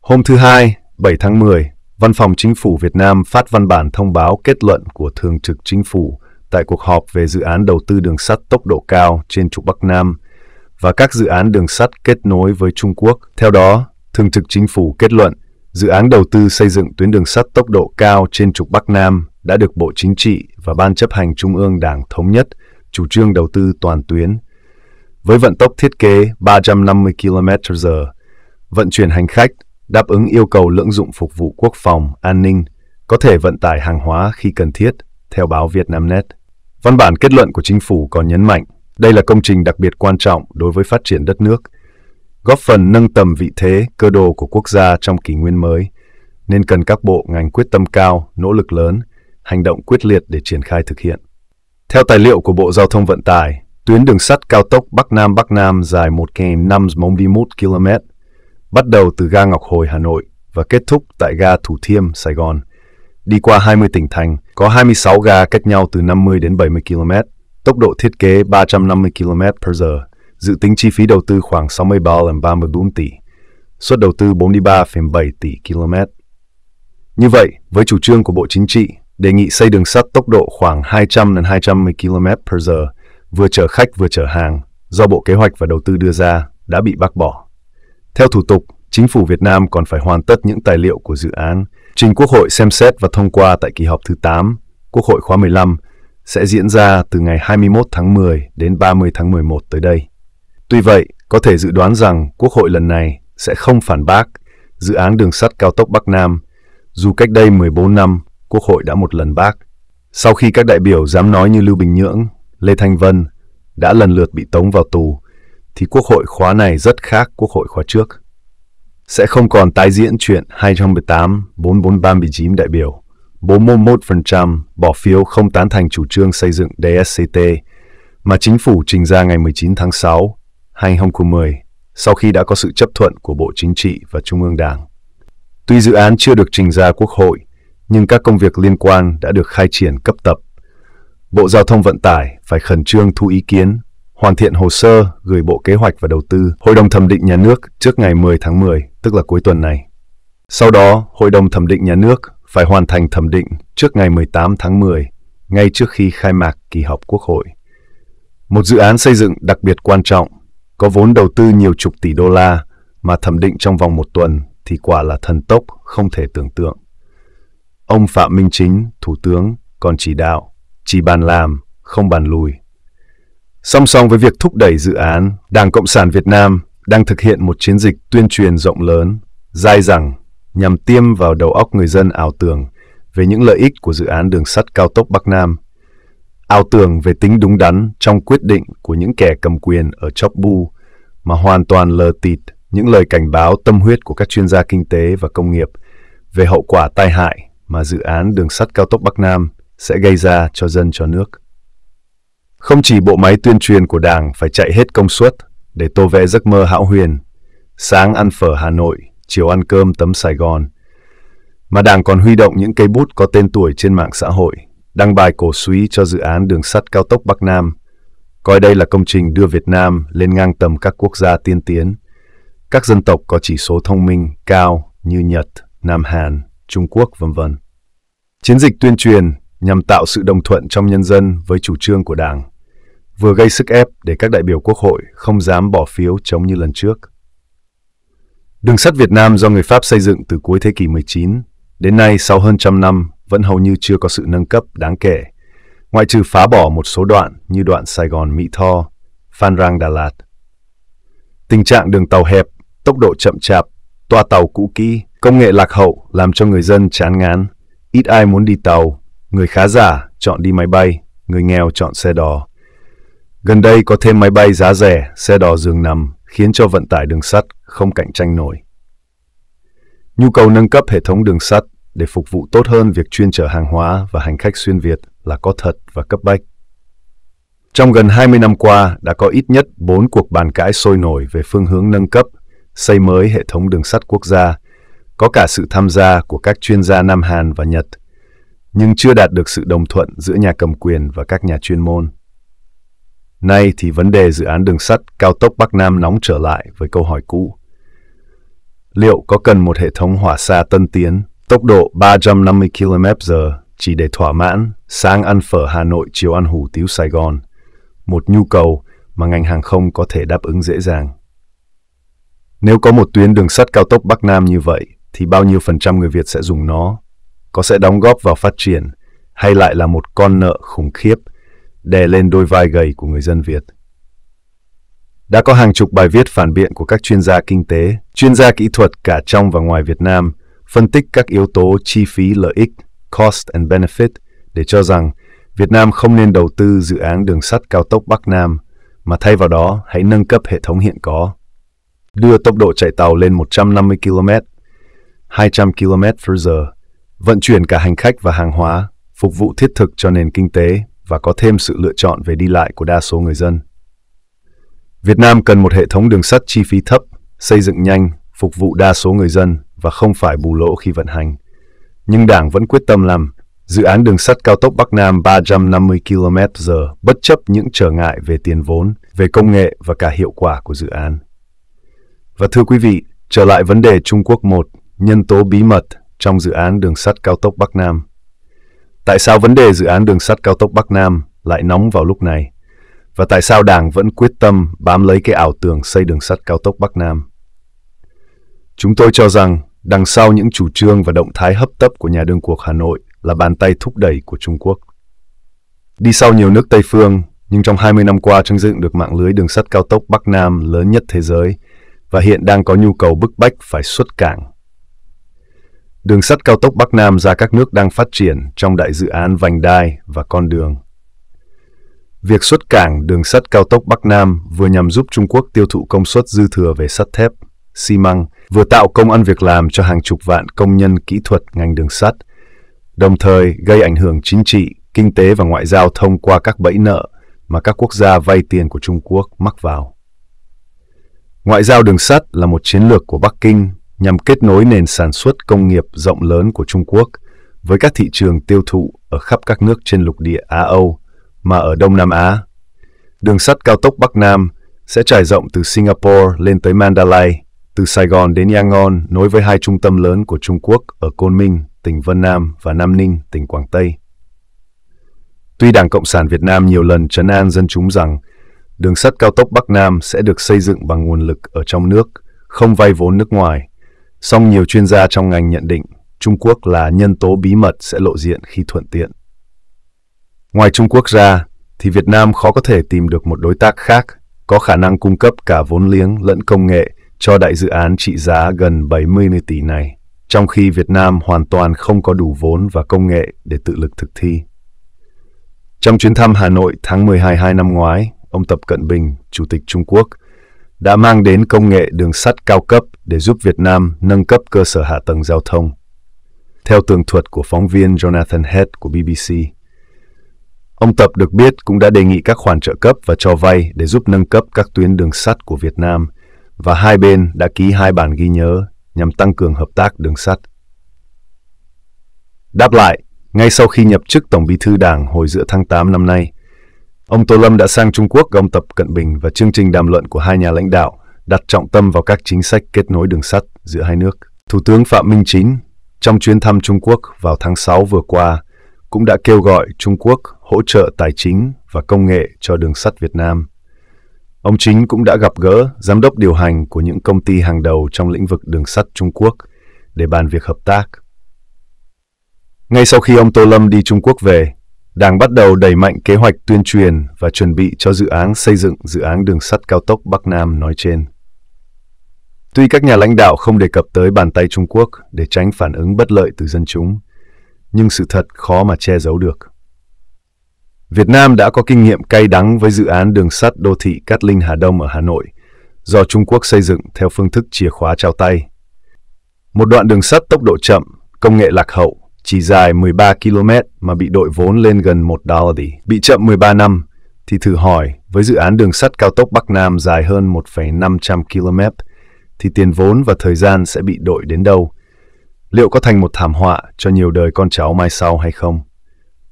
Hôm thứ Hai, 7 tháng 10, Văn phòng Chính phủ Việt Nam phát văn bản thông báo kết luận của Thường trực Chính phủ tại cuộc họp về dự án đầu tư đường sắt tốc độ cao trên trục Bắc Nam và các dự án đường sắt kết nối với Trung Quốc. Theo đó, Thường trực Chính phủ kết luận dự án đầu tư xây dựng tuyến đường sắt tốc độ cao trên trục Bắc Nam đã được Bộ Chính trị và Ban chấp hành Trung ương Đảng thống nhất chủ trương đầu tư toàn tuyến. Với vận tốc thiết kế 350 km/h, vận chuyển hành khách đáp ứng yêu cầu lưỡng dụng phục vụ quốc phòng, an ninh, có thể vận tải hàng hóa khi cần thiết, theo báo Vietnamnet. Văn bản kết luận của chính phủ còn nhấn mạnh, đây là công trình đặc biệt quan trọng đối với phát triển đất nước, góp phần nâng tầm vị thế, cơ đồ của quốc gia trong kỷ nguyên mới, nên cần các bộ ngành quyết tâm cao, nỗ lực lớn, hành động quyết liệt để triển khai thực hiện. Theo tài liệu của Bộ Giao thông Vận tải, tuyến đường sắt cao tốc Bắc Nam Bắc Nam dài 1,541 km bắt đầu từ ga Ngọc Hồi Hà Nội và kết thúc tại ga Thủ Thiêm, Sài Gòn. Đi qua 20 tỉnh thành, có 26 ga cách nhau từ 50 đến 70 km, tốc độ thiết kế 350 km h dự tính chi phí đầu tư khoảng 60 34 tỷ, suất đầu tư 43,7 tỷ km. Như vậy, với chủ trương của Bộ Chính trị đề nghị xây đường sắt tốc độ khoảng 200 đến 210 km h vừa chở khách vừa chở hàng do Bộ Kế hoạch và Đầu tư đưa ra đã bị bác bỏ. Theo thủ tục, chính phủ Việt Nam còn phải hoàn tất những tài liệu của dự án, trình Quốc hội xem xét và thông qua tại kỳ họp thứ 8, Quốc hội khóa 15, sẽ diễn ra từ ngày 21 tháng 10 đến 30 tháng 11 tới đây. Tuy vậy, có thể dự đoán rằng Quốc hội lần này sẽ không phản bác dự án đường sắt cao tốc Bắc Nam, dù cách đây 14 năm Quốc hội đã một lần bác. Sau khi các đại biểu dám nói như Lưu Bình Nhưỡng, Lê Thanh Vân đã lần lượt bị tống vào tù thì quốc hội khóa này rất khác quốc hội khóa trước. Sẽ không còn tái diễn chuyện 218 4439 đại biểu, 41% bỏ phiếu không tán thành chủ trương xây dựng DSCT mà chính phủ trình ra ngày 19 tháng 6, 2010 sau khi đã có sự chấp thuận của Bộ Chính trị và Trung ương Đảng. Tuy dự án chưa được trình ra Quốc hội, nhưng các công việc liên quan đã được khai triển cấp tập. Bộ Giao thông Vận tải phải khẩn trương thu ý kiến hoàn thiện hồ sơ gửi Bộ Kế hoạch và Đầu tư, Hội đồng thẩm định nhà nước trước ngày 10 tháng 10, tức là cuối tuần này. Sau đó, Hội đồng thẩm định nhà nước phải hoàn thành thẩm định trước ngày 18 tháng 10, ngay trước khi khai mạc kỳ họp Quốc hội. Một dự án xây dựng đặc biệt quan trọng, có vốn đầu tư nhiều chục tỷ đô la mà thẩm định trong vòng một tuần thì quả là thần tốc không thể tưởng tượng. Ông Phạm Minh Chính, Thủ tướng, còn chỉ đạo, chỉ bàn làm, không bàn lùi. Song song với việc thúc đẩy dự án, Đảng Cộng sản Việt Nam đang thực hiện một chiến dịch tuyên truyền rộng lớn, dai dẳng nhằm tiêm vào đầu óc người dân ảo tưởng về những lợi ích của dự án đường sắt cao tốc Bắc Nam, ảo tưởng về tính đúng đắn trong quyết định của những kẻ cầm quyền ở Chóc Bu mà hoàn toàn lờ tịt những lời cảnh báo tâm huyết của các chuyên gia kinh tế và công nghiệp về hậu quả tai hại mà dự án đường sắt cao tốc Bắc Nam sẽ gây ra cho dân cho nước. Không chỉ bộ máy tuyên truyền của Đảng phải chạy hết công suất để tô vẽ giấc mơ hão huyền, sáng ăn phở Hà Nội, chiều ăn cơm tấm Sài Gòn, mà Đảng còn huy động những cây bút có tên tuổi trên mạng xã hội, đăng bài cổ suý cho dự án đường sắt cao tốc Bắc Nam, coi đây là công trình đưa Việt Nam lên ngang tầm các quốc gia tiên tiến, các dân tộc có chỉ số thông minh cao như Nhật, Nam Hàn, Trung Quốc, vân vân. Chiến dịch tuyên truyền nhằm tạo sự đồng thuận trong nhân dân với chủ trương của Đảng, vừa gây sức ép để các đại biểu Quốc hội không dám bỏ phiếu chống như lần trước. Đường sắt Việt Nam do người Pháp xây dựng từ cuối thế kỷ 19 đến nay sau hơn trăm năm vẫn hầu như chưa có sự nâng cấp đáng kể, ngoại trừ phá bỏ một số đoạn như đoạn Sài Gòn Mỹ Tho, Phan Rang Đà Lạt. Tình trạng đường tàu hẹp, tốc độ chậm chạp, toa tàu cũ kỹ, công nghệ lạc hậu làm cho người dân chán ngán, ít ai muốn đi tàu Người khá giả chọn đi máy bay, người nghèo chọn xe đò. Gần đây có thêm máy bay giá rẻ, xe đò giường nằm khiến cho vận tải đường sắt không cạnh tranh nổi. Nhu cầu nâng cấp hệ thống đường sắt để phục vụ tốt hơn việc chuyên chở hàng hóa và hành khách xuyên Việt là có thật và cấp bách. Trong gần 20 năm qua đã có ít nhất 4 cuộc bàn cãi sôi nổi về phương hướng nâng cấp, xây mới hệ thống đường sắt quốc gia, có cả sự tham gia của các chuyên gia Nam Hàn và Nhật – nhưng chưa đạt được sự đồng thuận giữa nhà cầm quyền và các nhà chuyên môn. Nay thì vấn đề dự án đường sắt cao tốc Bắc Nam nóng trở lại với câu hỏi cũ. Liệu có cần một hệ thống hỏa xa tân tiến, tốc độ 350 km/h chỉ để thỏa mãn sáng ăn phở Hà Nội chiều ăn hủ tiếu Sài Gòn, một nhu cầu mà ngành hàng không có thể đáp ứng dễ dàng. Nếu có một tuyến đường sắt cao tốc Bắc Nam như vậy, thì bao nhiêu phần trăm người Việt sẽ dùng nó có sẽ đóng góp vào phát triển hay lại là một con nợ khủng khiếp đè lên đôi vai gầy của người dân Việt. Đã có hàng chục bài viết phản biện của các chuyên gia kinh tế, chuyên gia kỹ thuật cả trong và ngoài Việt Nam phân tích các yếu tố chi phí lợi ích, cost and benefit để cho rằng Việt Nam không nên đầu tư dự án đường sắt cao tốc Bắc Nam mà thay vào đó hãy nâng cấp hệ thống hiện có. Đưa tốc độ chạy tàu lên 150 km, 200 km/h vận chuyển cả hành khách và hàng hóa, phục vụ thiết thực cho nền kinh tế và có thêm sự lựa chọn về đi lại của đa số người dân. Việt Nam cần một hệ thống đường sắt chi phí thấp, xây dựng nhanh, phục vụ đa số người dân và không phải bù lỗ khi vận hành. Nhưng Đảng vẫn quyết tâm làm dự án đường sắt cao tốc Bắc Nam 350 km/h bất chấp những trở ngại về tiền vốn, về công nghệ và cả hiệu quả của dự án. Và thưa quý vị, trở lại vấn đề Trung Quốc 1, nhân tố bí mật trong dự án đường sắt cao tốc Bắc Nam. Tại sao vấn đề dự án đường sắt cao tốc Bắc Nam lại nóng vào lúc này? Và tại sao Đảng vẫn quyết tâm bám lấy cái ảo tưởng xây đường sắt cao tốc Bắc Nam? Chúng tôi cho rằng đằng sau những chủ trương và động thái hấp tấp của nhà đương cuộc Hà Nội là bàn tay thúc đẩy của Trung Quốc. Đi sau nhiều nước Tây phương, nhưng trong 20 năm qua trưng dựng được mạng lưới đường sắt cao tốc Bắc Nam lớn nhất thế giới và hiện đang có nhu cầu bức bách phải xuất cảng Đường sắt cao tốc Bắc Nam ra các nước đang phát triển trong đại dự án vành đai và con đường. Việc xuất cảng đường sắt cao tốc Bắc Nam vừa nhằm giúp Trung Quốc tiêu thụ công suất dư thừa về sắt thép, xi măng, vừa tạo công ăn việc làm cho hàng chục vạn công nhân kỹ thuật ngành đường sắt, đồng thời gây ảnh hưởng chính trị, kinh tế và ngoại giao thông qua các bẫy nợ mà các quốc gia vay tiền của Trung Quốc mắc vào. Ngoại giao đường sắt là một chiến lược của Bắc Kinh nhằm kết nối nền sản xuất công nghiệp rộng lớn của Trung Quốc với các thị trường tiêu thụ ở khắp các nước trên lục địa Á Âu mà ở Đông Nam Á. Đường sắt cao tốc Bắc Nam sẽ trải rộng từ Singapore lên tới Mandalay, từ Sài Gòn đến Yangon nối với hai trung tâm lớn của Trung Quốc ở Côn Minh, tỉnh Vân Nam và Nam Ninh, tỉnh Quảng Tây. Tuy Đảng Cộng sản Việt Nam nhiều lần trấn an dân chúng rằng đường sắt cao tốc Bắc Nam sẽ được xây dựng bằng nguồn lực ở trong nước, không vay vốn nước ngoài, Song nhiều chuyên gia trong ngành nhận định Trung Quốc là nhân tố bí mật sẽ lộ diện khi thuận tiện. Ngoài Trung Quốc ra, thì Việt Nam khó có thể tìm được một đối tác khác có khả năng cung cấp cả vốn liếng lẫn công nghệ cho đại dự án trị giá gần 70 tỷ này, trong khi Việt Nam hoàn toàn không có đủ vốn và công nghệ để tự lực thực thi. Trong chuyến thăm Hà Nội tháng 12 hai năm ngoái, ông Tập Cận Bình, Chủ tịch Trung Quốc, đã mang đến công nghệ đường sắt cao cấp để giúp Việt Nam nâng cấp cơ sở hạ tầng giao thông. Theo tường thuật của phóng viên Jonathan Head của BBC, ông Tập được biết cũng đã đề nghị các khoản trợ cấp và cho vay để giúp nâng cấp các tuyến đường sắt của Việt Nam và hai bên đã ký hai bản ghi nhớ nhằm tăng cường hợp tác đường sắt. Đáp lại, ngay sau khi nhập chức Tổng Bí thư Đảng hồi giữa tháng 8 năm nay, Ông Tô Lâm đã sang Trung Quốc gom Tập Cận Bình và chương trình đàm luận của hai nhà lãnh đạo đặt trọng tâm vào các chính sách kết nối đường sắt giữa hai nước. Thủ tướng Phạm Minh Chính trong chuyến thăm Trung Quốc vào tháng 6 vừa qua cũng đã kêu gọi Trung Quốc hỗ trợ tài chính và công nghệ cho đường sắt Việt Nam. Ông Chính cũng đã gặp gỡ giám đốc điều hành của những công ty hàng đầu trong lĩnh vực đường sắt Trung Quốc để bàn việc hợp tác. Ngay sau khi ông Tô Lâm đi Trung Quốc về, đang bắt đầu đẩy mạnh kế hoạch tuyên truyền và chuẩn bị cho dự án xây dựng dự án đường sắt cao tốc Bắc Nam nói trên. Tuy các nhà lãnh đạo không đề cập tới bàn tay Trung Quốc để tránh phản ứng bất lợi từ dân chúng, nhưng sự thật khó mà che giấu được. Việt Nam đã có kinh nghiệm cay đắng với dự án đường sắt đô thị Cát Linh Hà Đông ở Hà Nội, do Trung Quốc xây dựng theo phương thức chìa khóa trao tay. Một đoạn đường sắt tốc độ chậm, công nghệ lạc hậu chỉ dài 13 km mà bị đội vốn lên gần 1 đô tỷ, bị chậm 13 năm, thì thử hỏi, với dự án đường sắt cao tốc Bắc Nam dài hơn 1,500 km, thì tiền vốn và thời gian sẽ bị đội đến đâu? Liệu có thành một thảm họa cho nhiều đời con cháu mai sau hay không?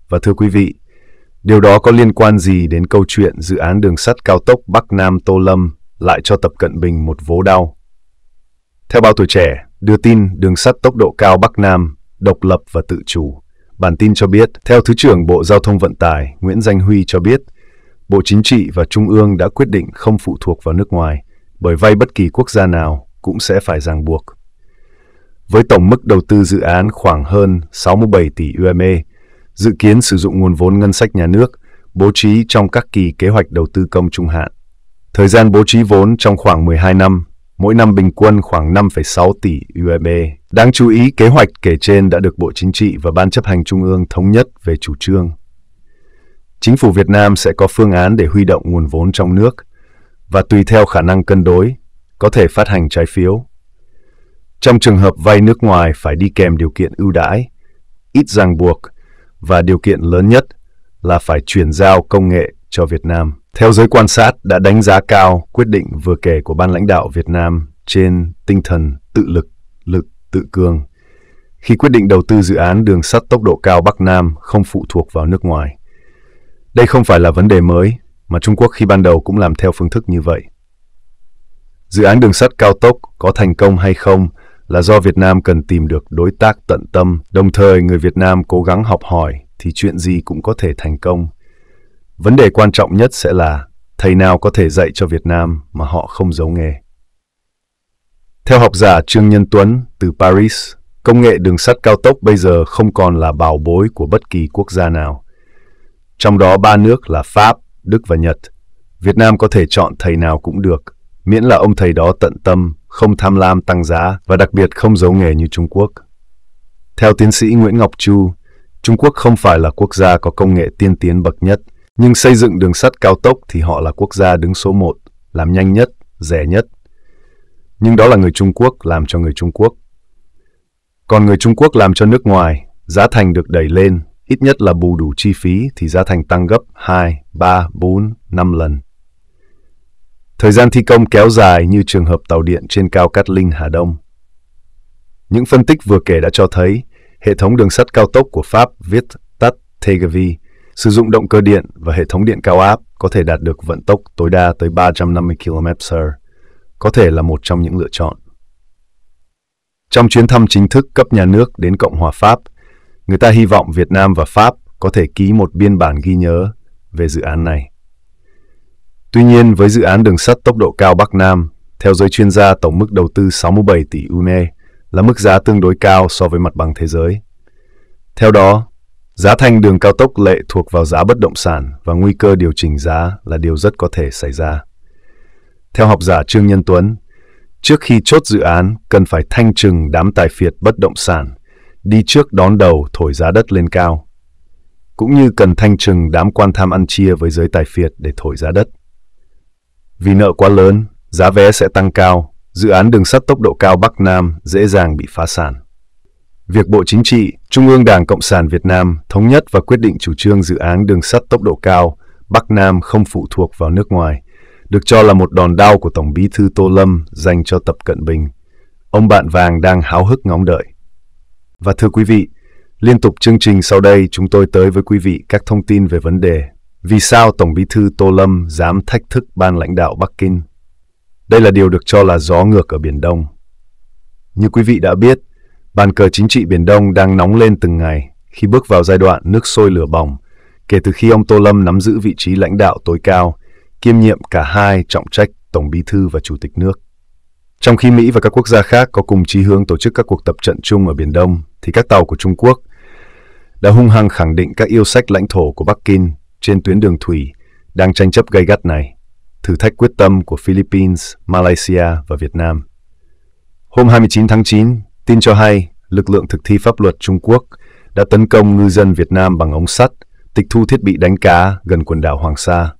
Và thưa quý vị, điều đó có liên quan gì đến câu chuyện dự án đường sắt cao tốc Bắc Nam Tô Lâm lại cho Tập Cận Bình một vố đau? Theo báo tuổi trẻ, đưa tin đường sắt tốc độ cao Bắc Nam độc lập và tự chủ. Bản tin cho biết, theo Thứ trưởng Bộ Giao thông Vận tải Nguyễn Danh Huy cho biết, Bộ Chính trị và Trung ương đã quyết định không phụ thuộc vào nước ngoài, bởi vay bất kỳ quốc gia nào cũng sẽ phải ràng buộc. Với tổng mức đầu tư dự án khoảng hơn 67 tỷ USD, e, dự kiến sử dụng nguồn vốn ngân sách nhà nước bố trí trong các kỳ kế hoạch đầu tư công trung hạn. Thời gian bố trí vốn trong khoảng 12 năm mỗi năm bình quân khoảng 5,6 tỷ USD. Đáng chú ý, kế hoạch kể trên đã được Bộ Chính trị và Ban chấp hành Trung ương thống nhất về chủ trương. Chính phủ Việt Nam sẽ có phương án để huy động nguồn vốn trong nước và tùy theo khả năng cân đối, có thể phát hành trái phiếu. Trong trường hợp vay nước ngoài phải đi kèm điều kiện ưu đãi, ít ràng buộc và điều kiện lớn nhất là phải chuyển giao công nghệ cho Việt Nam. Theo giới quan sát đã đánh giá cao quyết định vừa kể của ban lãnh đạo Việt Nam trên tinh thần tự lực, lực tự cường khi quyết định đầu tư dự án đường sắt tốc độ cao Bắc Nam không phụ thuộc vào nước ngoài. Đây không phải là vấn đề mới, mà Trung Quốc khi ban đầu cũng làm theo phương thức như vậy. Dự án đường sắt cao tốc có thành công hay không là do Việt Nam cần tìm được đối tác tận tâm, đồng thời người Việt Nam cố gắng học hỏi thì chuyện gì cũng có thể thành công Vấn đề quan trọng nhất sẽ là thầy nào có thể dạy cho Việt Nam mà họ không giấu nghề. Theo học giả Trương Nhân Tuấn từ Paris, công nghệ đường sắt cao tốc bây giờ không còn là bảo bối của bất kỳ quốc gia nào. Trong đó ba nước là Pháp, Đức và Nhật. Việt Nam có thể chọn thầy nào cũng được, miễn là ông thầy đó tận tâm, không tham lam tăng giá và đặc biệt không giấu nghề như Trung Quốc. Theo tiến sĩ Nguyễn Ngọc Chu, Trung Quốc không phải là quốc gia có công nghệ tiên tiến bậc nhất – nhưng xây dựng đường sắt cao tốc thì họ là quốc gia đứng số 1, làm nhanh nhất, rẻ nhất. Nhưng đó là người Trung Quốc làm cho người Trung Quốc. Còn người Trung Quốc làm cho nước ngoài, giá thành được đẩy lên, ít nhất là bù đủ chi phí thì giá thành tăng gấp 2, 3, 4, 5 lần. Thời gian thi công kéo dài như trường hợp tàu điện trên cao Cát Linh, Hà Đông. Những phân tích vừa kể đã cho thấy hệ thống đường sắt cao tốc của Pháp viết tắt TGV Sử dụng động cơ điện và hệ thống điện cao áp có thể đạt được vận tốc tối đa tới 350 km/h, có thể là một trong những lựa chọn. Trong chuyến thăm chính thức cấp nhà nước đến Cộng hòa Pháp, người ta hy vọng Việt Nam và Pháp có thể ký một biên bản ghi nhớ về dự án này. Tuy nhiên, với dự án đường sắt tốc độ cao Bắc Nam, theo giới chuyên gia tổng mức đầu tư 67 tỷ UNE là mức giá tương đối cao so với mặt bằng thế giới. Theo đó, Giá thành đường cao tốc lệ thuộc vào giá bất động sản và nguy cơ điều chỉnh giá là điều rất có thể xảy ra. Theo học giả Trương Nhân Tuấn, trước khi chốt dự án cần phải thanh trừng đám tài phiệt bất động sản, đi trước đón đầu thổi giá đất lên cao. Cũng như cần thanh trừng đám quan tham ăn chia với giới tài phiệt để thổi giá đất. Vì nợ quá lớn, giá vé sẽ tăng cao, dự án đường sắt tốc độ cao Bắc Nam dễ dàng bị phá sản. Việc Bộ Chính trị, Trung ương Đảng Cộng sản Việt Nam thống nhất và quyết định chủ trương dự án đường sắt tốc độ cao Bắc Nam không phụ thuộc vào nước ngoài, được cho là một đòn đau của Tổng bí thư Tô Lâm dành cho Tập Cận Bình. Ông bạn vàng đang háo hức ngóng đợi. Và thưa quý vị, liên tục chương trình sau đây chúng tôi tới với quý vị các thông tin về vấn đề vì sao Tổng bí thư Tô Lâm dám thách thức ban lãnh đạo Bắc Kinh. Đây là điều được cho là gió ngược ở Biển Đông. Như quý vị đã biết, Bàn cờ chính trị Biển Đông đang nóng lên từng ngày khi bước vào giai đoạn nước sôi lửa bỏng kể từ khi ông Tô Lâm nắm giữ vị trí lãnh đạo tối cao, kiêm nhiệm cả hai trọng trách Tổng Bí thư và Chủ tịch nước. Trong khi Mỹ và các quốc gia khác có cùng chí hướng tổ chức các cuộc tập trận chung ở Biển Đông, thì các tàu của Trung Quốc đã hung hăng khẳng định các yêu sách lãnh thổ của Bắc Kinh trên tuyến đường thủy đang tranh chấp gay gắt này, thử thách quyết tâm của Philippines, Malaysia và Việt Nam. Hôm 29 tháng 9, Tin cho hay, lực lượng thực thi pháp luật Trung Quốc đã tấn công ngư dân Việt Nam bằng ống sắt, tịch thu thiết bị đánh cá gần quần đảo Hoàng Sa.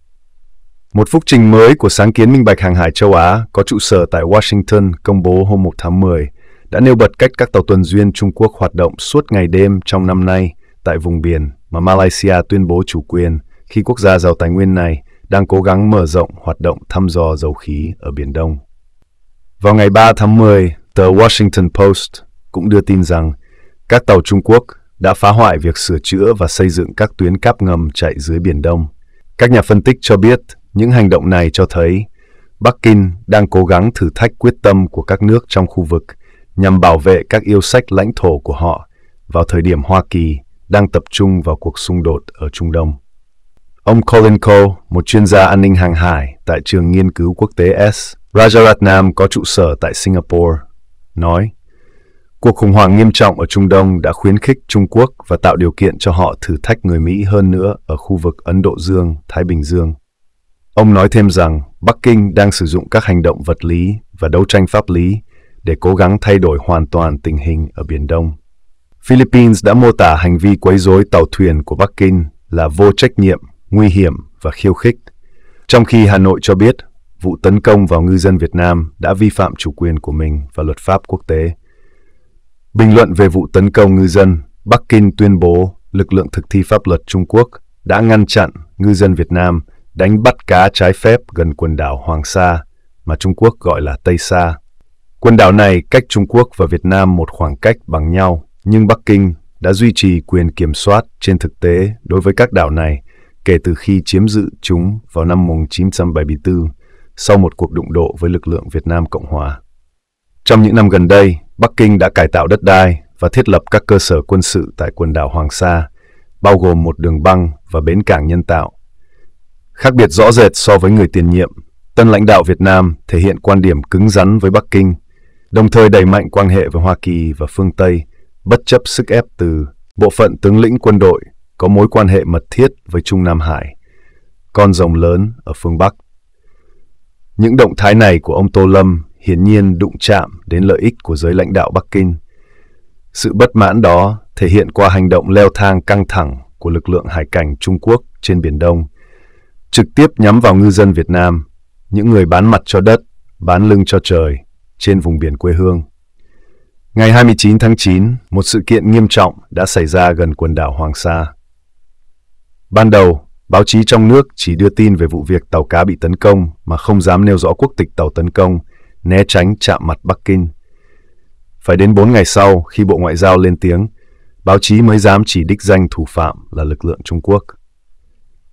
Một phúc trình mới của sáng kiến minh bạch hàng hải châu Á có trụ sở tại Washington công bố hôm 1 tháng 10 đã nêu bật cách các tàu tuần duyên Trung Quốc hoạt động suốt ngày đêm trong năm nay tại vùng biển mà Malaysia tuyên bố chủ quyền khi quốc gia giàu tài nguyên này đang cố gắng mở rộng hoạt động thăm dò dầu khí ở Biển Đông. Vào ngày 3 tháng 10, Tờ Washington Post cũng đưa tin rằng các tàu Trung Quốc đã phá hoại việc sửa chữa và xây dựng các tuyến cáp ngầm chạy dưới Biển Đông. Các nhà phân tích cho biết những hành động này cho thấy Bắc Kinh đang cố gắng thử thách quyết tâm của các nước trong khu vực nhằm bảo vệ các yêu sách lãnh thổ của họ vào thời điểm Hoa Kỳ đang tập trung vào cuộc xung đột ở Trung Đông. Ông Colin Cole, một chuyên gia an ninh hàng hải tại trường nghiên cứu quốc tế S, Rajaratnam có trụ sở tại Singapore, nói Cuộc khủng hoảng nghiêm trọng ở Trung Đông đã khuyến khích Trung Quốc và tạo điều kiện cho họ thử thách người Mỹ hơn nữa ở khu vực Ấn Độ Dương, Thái Bình Dương. Ông nói thêm rằng Bắc Kinh đang sử dụng các hành động vật lý và đấu tranh pháp lý để cố gắng thay đổi hoàn toàn tình hình ở Biển Đông. Philippines đã mô tả hành vi quấy rối tàu thuyền của Bắc Kinh là vô trách nhiệm, nguy hiểm và khiêu khích, trong khi Hà Nội cho biết vụ tấn công vào ngư dân Việt Nam đã vi phạm chủ quyền của mình và luật pháp quốc tế. Bình luận về vụ tấn công ngư dân, Bắc Kinh tuyên bố lực lượng thực thi pháp luật Trung Quốc đã ngăn chặn ngư dân Việt Nam đánh bắt cá trái phép gần quần đảo Hoàng Sa mà Trung Quốc gọi là Tây Sa. Quần đảo này cách Trung Quốc và Việt Nam một khoảng cách bằng nhau, nhưng Bắc Kinh đã duy trì quyền kiểm soát trên thực tế đối với các đảo này kể từ khi chiếm giữ chúng vào năm 1974 sau một cuộc đụng độ với lực lượng Việt Nam Cộng Hòa. Trong những năm gần đây, Bắc Kinh đã cải tạo đất đai và thiết lập các cơ sở quân sự tại quần đảo Hoàng Sa, bao gồm một đường băng và bến cảng nhân tạo. Khác biệt rõ rệt so với người tiền nhiệm, tân lãnh đạo Việt Nam thể hiện quan điểm cứng rắn với Bắc Kinh, đồng thời đẩy mạnh quan hệ với Hoa Kỳ và phương Tây, bất chấp sức ép từ bộ phận tướng lĩnh quân đội có mối quan hệ mật thiết với Trung Nam Hải, con rồng lớn ở phương Bắc. Những động thái này của ông Tô Lâm hiển nhiên đụng chạm đến lợi ích của giới lãnh đạo Bắc Kinh. Sự bất mãn đó thể hiện qua hành động leo thang căng thẳng của lực lượng hải cảnh Trung Quốc trên Biển Đông, trực tiếp nhắm vào ngư dân Việt Nam, những người bán mặt cho đất, bán lưng cho trời trên vùng biển quê hương. Ngày 29 tháng 9, một sự kiện nghiêm trọng đã xảy ra gần quần đảo Hoàng Sa. Ban đầu, Báo chí trong nước chỉ đưa tin về vụ việc tàu cá bị tấn công mà không dám nêu rõ quốc tịch tàu tấn công, né tránh chạm mặt Bắc Kinh. Phải đến 4 ngày sau, khi Bộ Ngoại giao lên tiếng, báo chí mới dám chỉ đích danh thủ phạm là lực lượng Trung Quốc.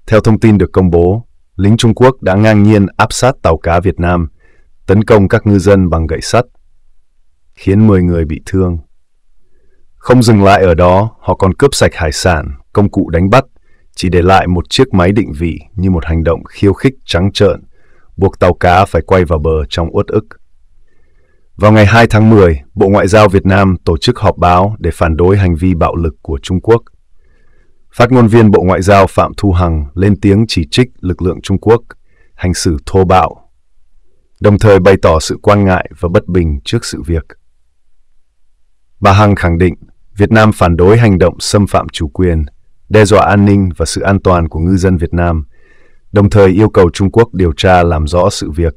Theo thông tin được công bố, lính Trung Quốc đã ngang nhiên áp sát tàu cá Việt Nam, tấn công các ngư dân bằng gậy sắt, khiến 10 người bị thương. Không dừng lại ở đó, họ còn cướp sạch hải sản, công cụ đánh bắt chỉ để lại một chiếc máy định vị như một hành động khiêu khích trắng trợn, buộc tàu cá phải quay vào bờ trong uất ức. Vào ngày 2 tháng 10, Bộ Ngoại giao Việt Nam tổ chức họp báo để phản đối hành vi bạo lực của Trung Quốc. Phát ngôn viên Bộ Ngoại giao Phạm Thu Hằng lên tiếng chỉ trích lực lượng Trung Quốc, hành xử thô bạo, đồng thời bày tỏ sự quan ngại và bất bình trước sự việc. Bà Hằng khẳng định Việt Nam phản đối hành động xâm phạm chủ quyền – đe dọa an ninh và sự an toàn của ngư dân Việt Nam, đồng thời yêu cầu Trung Quốc điều tra làm rõ sự việc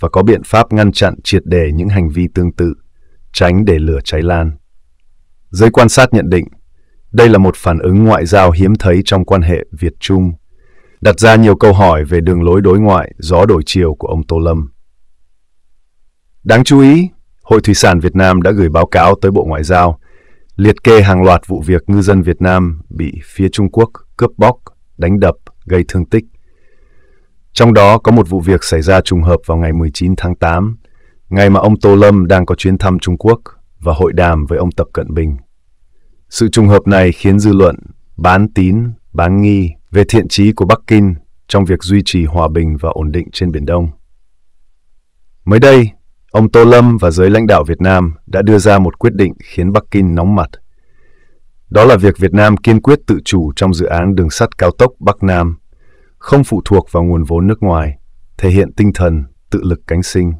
và có biện pháp ngăn chặn triệt đề những hành vi tương tự, tránh để lửa cháy lan. Giới quan sát nhận định, đây là một phản ứng ngoại giao hiếm thấy trong quan hệ Việt-Trung, đặt ra nhiều câu hỏi về đường lối đối ngoại gió đổi chiều của ông Tô Lâm. Đáng chú ý, Hội Thủy sản Việt Nam đã gửi báo cáo tới Bộ Ngoại giao liệt kê hàng loạt vụ việc ngư dân Việt Nam bị phía Trung Quốc cướp bóc, đánh đập, gây thương tích. Trong đó có một vụ việc xảy ra trùng hợp vào ngày 19 tháng 8, ngày mà ông Tô Lâm đang có chuyến thăm Trung Quốc và hội đàm với ông Tập Cận Bình. Sự trùng hợp này khiến dư luận bán tín, bán nghi về thiện trí của Bắc Kinh trong việc duy trì hòa bình và ổn định trên Biển Đông. Mới đây, Ông Tô Lâm và giới lãnh đạo Việt Nam đã đưa ra một quyết định khiến Bắc Kinh nóng mặt. Đó là việc Việt Nam kiên quyết tự chủ trong dự án đường sắt cao tốc Bắc Nam, không phụ thuộc vào nguồn vốn nước ngoài, thể hiện tinh thần tự lực cánh sinh.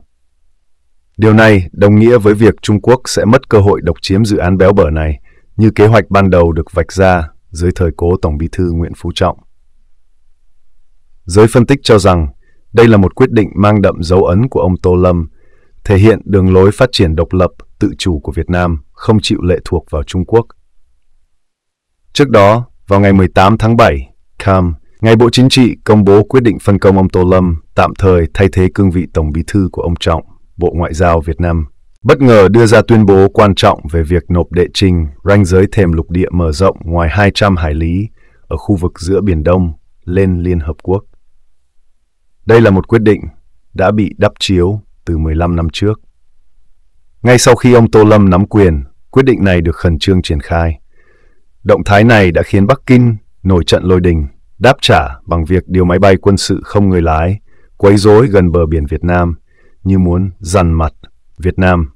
Điều này đồng nghĩa với việc Trung Quốc sẽ mất cơ hội độc chiếm dự án béo bở này như kế hoạch ban đầu được vạch ra dưới thời cố Tổng Bí thư Nguyễn Phú Trọng. Giới phân tích cho rằng đây là một quyết định mang đậm dấu ấn của ông Tô Lâm – thể hiện đường lối phát triển độc lập, tự chủ của Việt Nam, không chịu lệ thuộc vào Trung Quốc. Trước đó, vào ngày 18 tháng 7, CAM, Ngày Bộ Chính trị công bố quyết định phân công ông Tô Lâm tạm thời thay thế cương vị Tổng Bí thư của ông Trọng, Bộ Ngoại giao Việt Nam, bất ngờ đưa ra tuyên bố quan trọng về việc nộp đệ trình ranh giới thềm lục địa mở rộng ngoài 200 hải lý ở khu vực giữa Biển Đông lên Liên Hợp Quốc. Đây là một quyết định đã bị đắp chiếu từ 15 năm trước. Ngay sau khi ông Tô Lâm nắm quyền, quyết định này được khẩn trương triển khai. Động thái này đã khiến Bắc Kinh nổi trận lôi đình, đáp trả bằng việc điều máy bay quân sự không người lái, quấy rối gần bờ biển Việt Nam, như muốn dằn mặt Việt Nam.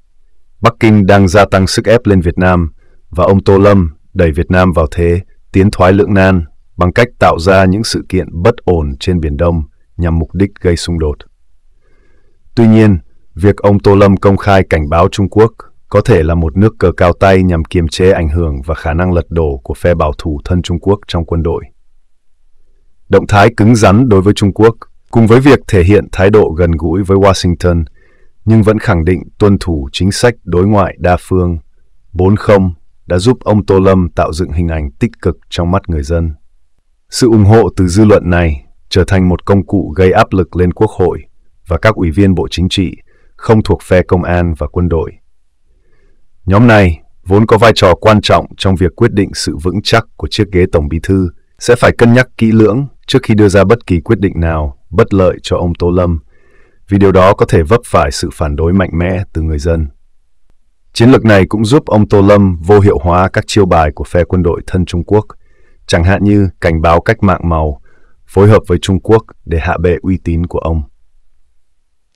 Bắc Kinh đang gia tăng sức ép lên Việt Nam và ông Tô Lâm đẩy Việt Nam vào thế tiến thoái lưỡng nan bằng cách tạo ra những sự kiện bất ổn trên Biển Đông nhằm mục đích gây xung đột. Tuy nhiên, việc ông Tô Lâm công khai cảnh báo Trung Quốc có thể là một nước cờ cao tay nhằm kiềm chế ảnh hưởng và khả năng lật đổ của phe bảo thủ thân Trung Quốc trong quân đội. Động thái cứng rắn đối với Trung Quốc, cùng với việc thể hiện thái độ gần gũi với Washington, nhưng vẫn khẳng định tuân thủ chính sách đối ngoại đa phương 40 đã giúp ông Tô Lâm tạo dựng hình ảnh tích cực trong mắt người dân. Sự ủng hộ từ dư luận này trở thành một công cụ gây áp lực lên Quốc hội và các ủy viên Bộ Chính trị không thuộc phe công an và quân đội. Nhóm này vốn có vai trò quan trọng trong việc quyết định sự vững chắc của chiếc ghế Tổng Bí thư sẽ phải cân nhắc kỹ lưỡng trước khi đưa ra bất kỳ quyết định nào bất lợi cho ông Tô Lâm, vì điều đó có thể vấp phải sự phản đối mạnh mẽ từ người dân. Chiến lược này cũng giúp ông Tô Lâm vô hiệu hóa các chiêu bài của phe quân đội thân Trung Quốc, chẳng hạn như cảnh báo cách mạng màu, phối hợp với Trung Quốc để hạ bệ uy tín của ông.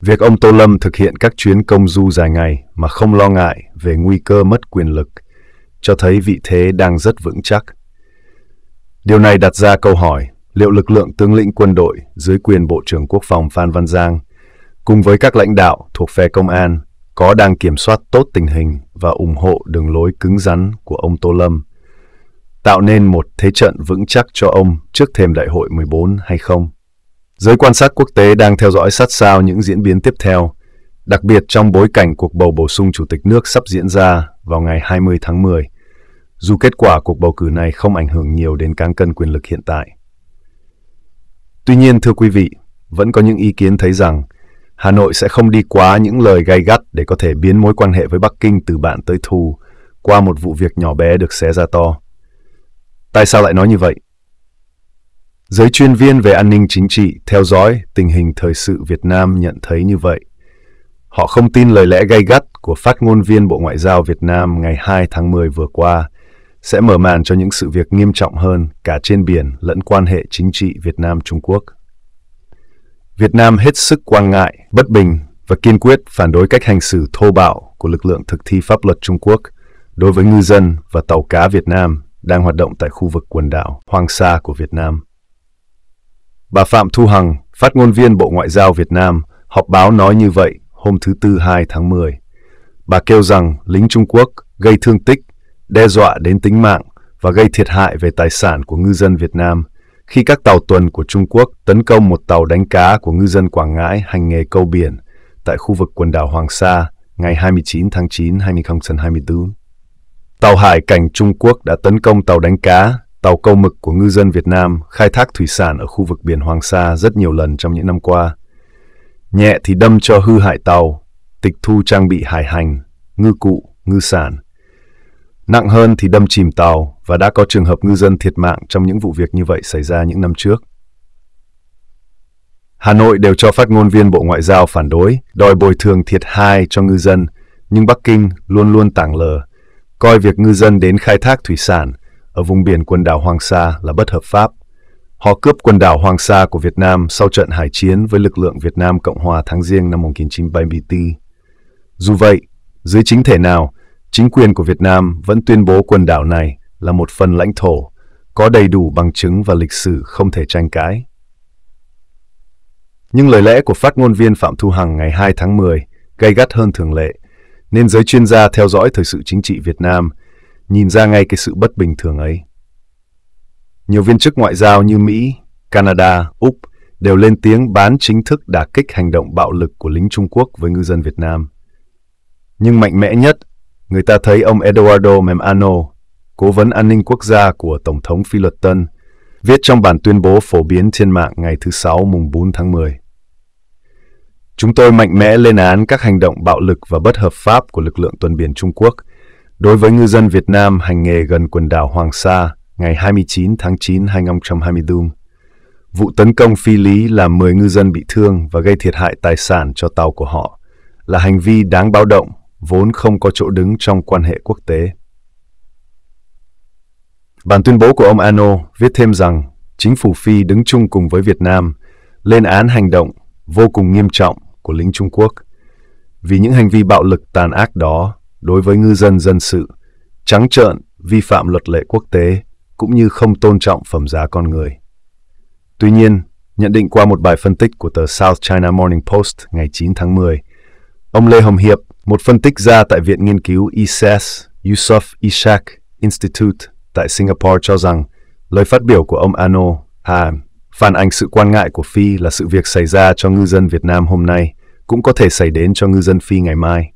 Việc ông Tô Lâm thực hiện các chuyến công du dài ngày mà không lo ngại về nguy cơ mất quyền lực cho thấy vị thế đang rất vững chắc. Điều này đặt ra câu hỏi liệu lực lượng tướng lĩnh quân đội dưới quyền Bộ trưởng Quốc phòng Phan Văn Giang cùng với các lãnh đạo thuộc phe công an có đang kiểm soát tốt tình hình và ủng hộ đường lối cứng rắn của ông Tô Lâm, tạo nên một thế trận vững chắc cho ông trước thêm đại hội 14 hay không? Giới quan sát quốc tế đang theo dõi sát sao những diễn biến tiếp theo, đặc biệt trong bối cảnh cuộc bầu bổ sung chủ tịch nước sắp diễn ra vào ngày 20 tháng 10, dù kết quả cuộc bầu cử này không ảnh hưởng nhiều đến cán cân quyền lực hiện tại. Tuy nhiên, thưa quý vị, vẫn có những ý kiến thấy rằng Hà Nội sẽ không đi quá những lời gay gắt để có thể biến mối quan hệ với Bắc Kinh từ bạn tới thù qua một vụ việc nhỏ bé được xé ra to. Tại sao lại nói như vậy? Giới chuyên viên về an ninh chính trị theo dõi tình hình thời sự Việt Nam nhận thấy như vậy. Họ không tin lời lẽ gay gắt của phát ngôn viên Bộ Ngoại giao Việt Nam ngày 2 tháng 10 vừa qua sẽ mở màn cho những sự việc nghiêm trọng hơn cả trên biển lẫn quan hệ chính trị Việt Nam-Trung Quốc. Việt Nam hết sức quan ngại, bất bình và kiên quyết phản đối cách hành xử thô bạo của lực lượng thực thi pháp luật Trung Quốc đối với ngư dân và tàu cá Việt Nam đang hoạt động tại khu vực quần đảo Hoàng Sa của Việt Nam. Bà Phạm Thu Hằng, phát ngôn viên Bộ Ngoại giao Việt Nam, họp báo nói như vậy hôm thứ Tư 2 tháng 10. Bà kêu rằng lính Trung Quốc gây thương tích, đe dọa đến tính mạng và gây thiệt hại về tài sản của ngư dân Việt Nam khi các tàu tuần của Trung Quốc tấn công một tàu đánh cá của ngư dân Quảng Ngãi hành nghề câu biển tại khu vực quần đảo Hoàng Sa ngày 29 tháng 9 2024. Tàu hải cảnh Trung Quốc đã tấn công tàu đánh cá tàu câu mực của ngư dân Việt Nam khai thác thủy sản ở khu vực biển Hoàng Sa rất nhiều lần trong những năm qua. Nhẹ thì đâm cho hư hại tàu, tịch thu trang bị hải hành, ngư cụ, ngư sản. Nặng hơn thì đâm chìm tàu và đã có trường hợp ngư dân thiệt mạng trong những vụ việc như vậy xảy ra những năm trước. Hà Nội đều cho phát ngôn viên Bộ Ngoại giao phản đối, đòi bồi thường thiệt hại cho ngư dân, nhưng Bắc Kinh luôn luôn tảng lờ, coi việc ngư dân đến khai thác thủy sản – ở vùng biển quần đảo Hoàng Sa là bất hợp pháp. Họ cướp quần đảo Hoàng Sa của Việt Nam sau trận hải chiến với lực lượng Việt Nam Cộng Hòa tháng riêng năm 1974. Dù vậy, dưới chính thể nào, chính quyền của Việt Nam vẫn tuyên bố quần đảo này là một phần lãnh thổ, có đầy đủ bằng chứng và lịch sử không thể tranh cãi. Nhưng lời lẽ của phát ngôn viên Phạm Thu Hằng ngày 2 tháng 10 gây gắt hơn thường lệ, nên giới chuyên gia theo dõi thời sự chính trị Việt Nam – nhìn ra ngay cái sự bất bình thường ấy. Nhiều viên chức ngoại giao như Mỹ, Canada, Úc đều lên tiếng bán chính thức đả kích hành động bạo lực của lính Trung Quốc với ngư dân Việt Nam. Nhưng mạnh mẽ nhất, người ta thấy ông Eduardo Memano, cố vấn an ninh quốc gia của Tổng thống Phi Luật Tân, viết trong bản tuyên bố phổ biến trên mạng ngày thứ Sáu mùng 4 tháng 10. Chúng tôi mạnh mẽ lên án các hành động bạo lực và bất hợp pháp của lực lượng tuần biển Trung Quốc – Đối với ngư dân Việt Nam hành nghề gần quần đảo Hoàng Sa ngày 29 tháng 9 năm 2024, vụ tấn công phi lý làm 10 ngư dân bị thương và gây thiệt hại tài sản cho tàu của họ là hành vi đáng báo động vốn không có chỗ đứng trong quan hệ quốc tế. Bản tuyên bố của ông Ano viết thêm rằng chính phủ Phi đứng chung cùng với Việt Nam lên án hành động vô cùng nghiêm trọng của lính Trung Quốc vì những hành vi bạo lực tàn ác đó đối với ngư dân dân sự, trắng trợn vi phạm luật lệ quốc tế cũng như không tôn trọng phẩm giá con người. Tuy nhiên, nhận định qua một bài phân tích của tờ South China Morning Post ngày 9 tháng 10, ông Lê Hồng Hiệp, một phân tích gia tại Viện Nghiên cứu ISES e Yusuf Ishak Institute tại Singapore cho rằng lời phát biểu của ông Ano à, phản ánh sự quan ngại của Phi là sự việc xảy ra cho ngư dân Việt Nam hôm nay cũng có thể xảy đến cho ngư dân Phi ngày mai.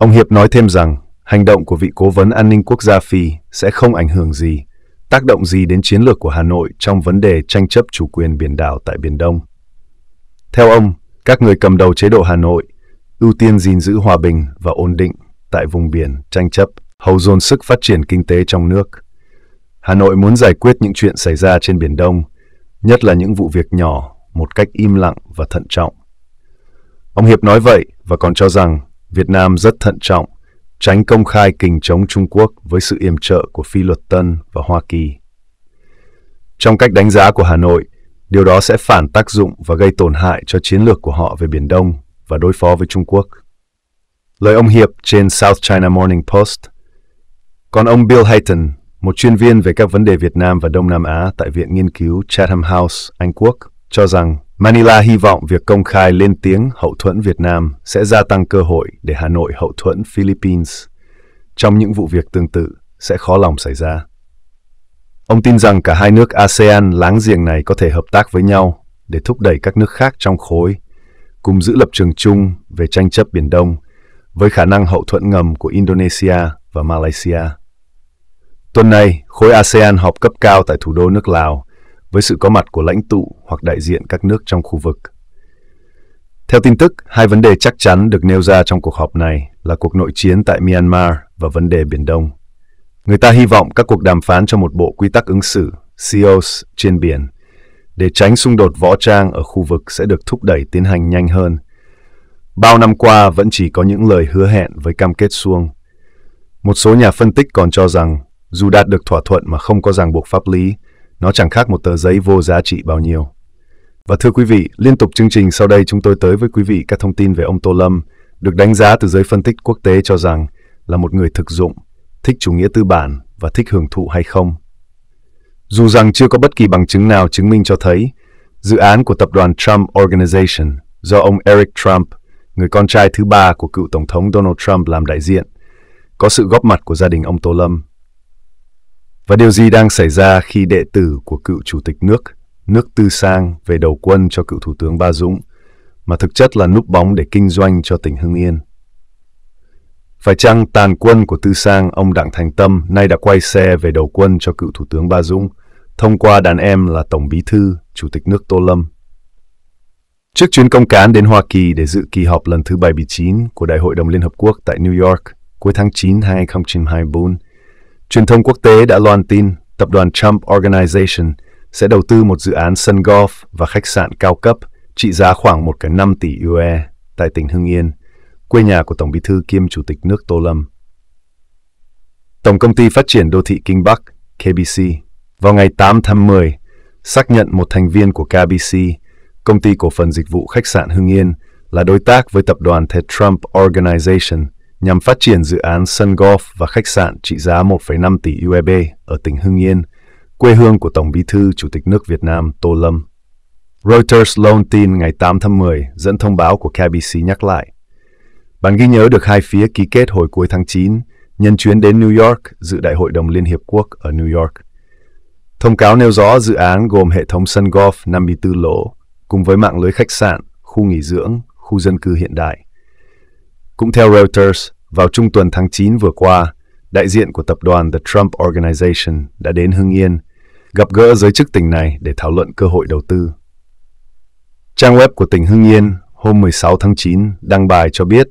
Ông Hiệp nói thêm rằng, hành động của vị cố vấn an ninh quốc gia Phi sẽ không ảnh hưởng gì, tác động gì đến chiến lược của Hà Nội trong vấn đề tranh chấp chủ quyền biển đảo tại Biển Đông. Theo ông, các người cầm đầu chế độ Hà Nội ưu tiên gìn giữ hòa bình và ổn định tại vùng biển tranh chấp, hầu dồn sức phát triển kinh tế trong nước. Hà Nội muốn giải quyết những chuyện xảy ra trên Biển Đông, nhất là những vụ việc nhỏ, một cách im lặng và thận trọng. Ông Hiệp nói vậy và còn cho rằng Việt Nam rất thận trọng, tránh công khai kình chống Trung Quốc với sự yểm trợ của phi luật Tân và Hoa Kỳ. Trong cách đánh giá của Hà Nội, điều đó sẽ phản tác dụng và gây tổn hại cho chiến lược của họ về Biển Đông và đối phó với Trung Quốc. Lời ông Hiệp trên South China Morning Post. Còn ông Bill Hayton, một chuyên viên về các vấn đề Việt Nam và Đông Nam Á tại Viện Nghiên cứu Chatham House, Anh Quốc, cho rằng Manila hy vọng việc công khai lên tiếng hậu thuẫn Việt Nam sẽ gia tăng cơ hội để Hà Nội hậu thuẫn Philippines trong những vụ việc tương tự sẽ khó lòng xảy ra. Ông tin rằng cả hai nước ASEAN láng giềng này có thể hợp tác với nhau để thúc đẩy các nước khác trong khối cùng giữ lập trường chung về tranh chấp Biển Đông với khả năng hậu thuẫn ngầm của Indonesia và Malaysia. Tuần này, khối ASEAN họp cấp cao tại thủ đô nước Lào với sự có mặt của lãnh tụ hoặc đại diện các nước trong khu vực. Theo tin tức, hai vấn đề chắc chắn được nêu ra trong cuộc họp này là cuộc nội chiến tại Myanmar và vấn đề Biển Đông. Người ta hy vọng các cuộc đàm phán cho một bộ quy tắc ứng xử COS trên biển để tránh xung đột võ trang ở khu vực sẽ được thúc đẩy tiến hành nhanh hơn. Bao năm qua vẫn chỉ có những lời hứa hẹn với cam kết suông. Một số nhà phân tích còn cho rằng dù đạt được thỏa thuận mà không có ràng buộc pháp lý, nó chẳng khác một tờ giấy vô giá trị bao nhiêu. Và thưa quý vị, liên tục chương trình sau đây chúng tôi tới với quý vị các thông tin về ông Tô Lâm, được đánh giá từ giới phân tích quốc tế cho rằng là một người thực dụng, thích chủ nghĩa tư bản và thích hưởng thụ hay không. Dù rằng chưa có bất kỳ bằng chứng nào chứng minh cho thấy, dự án của tập đoàn Trump Organization do ông Eric Trump, người con trai thứ ba của cựu Tổng thống Donald Trump làm đại diện, có sự góp mặt của gia đình ông Tô Lâm và điều gì đang xảy ra khi đệ tử của cựu chủ tịch nước, nước Tư Sang về đầu quân cho cựu thủ tướng Ba Dũng, mà thực chất là núp bóng để kinh doanh cho tỉnh Hưng Yên? Phải chăng tàn quân của Tư Sang, ông Đặng Thành Tâm nay đã quay xe về đầu quân cho cựu thủ tướng Ba Dũng, thông qua đàn em là Tổng Bí Thư, Chủ tịch nước Tô Lâm? Trước chuyến công cán đến Hoa Kỳ để dự kỳ họp lần thứ 79 của Đại hội đồng Liên Hợp Quốc tại New York cuối tháng 9 2024, Truyền thông quốc tế đã loan tin tập đoàn Trump Organization sẽ đầu tư một dự án sân golf và khách sạn cao cấp trị giá khoảng 1,5 tỷ UE tại tỉnh Hưng Yên, quê nhà của Tổng bí thư kiêm Chủ tịch nước Tô Lâm. Tổng công ty phát triển đô thị Kinh Bắc, KBC, vào ngày 8 tháng 10, xác nhận một thành viên của KBC, công ty cổ phần dịch vụ khách sạn Hưng Yên, là đối tác với tập đoàn The Trump Organization – nhằm phát triển dự án sân golf và khách sạn trị giá 1,5 tỷ USD ở tỉnh Hưng Yên, quê hương của Tổng Bí thư Chủ tịch nước Việt Nam Tô Lâm. Reuters loan tin ngày 8 tháng 10 dẫn thông báo của KBC nhắc lại. Bản ghi nhớ được hai phía ký kết hồi cuối tháng 9 nhân chuyến đến New York dự Đại hội đồng Liên Hiệp Quốc ở New York. Thông cáo nêu rõ dự án gồm hệ thống sân golf 54 lỗ cùng với mạng lưới khách sạn, khu nghỉ dưỡng, khu dân cư hiện đại – cũng theo Reuters, vào trung tuần tháng 9 vừa qua, đại diện của tập đoàn The Trump Organization đã đến Hưng Yên, gặp gỡ giới chức tỉnh này để thảo luận cơ hội đầu tư. Trang web của tỉnh Hưng Yên hôm 16 tháng 9 đăng bài cho biết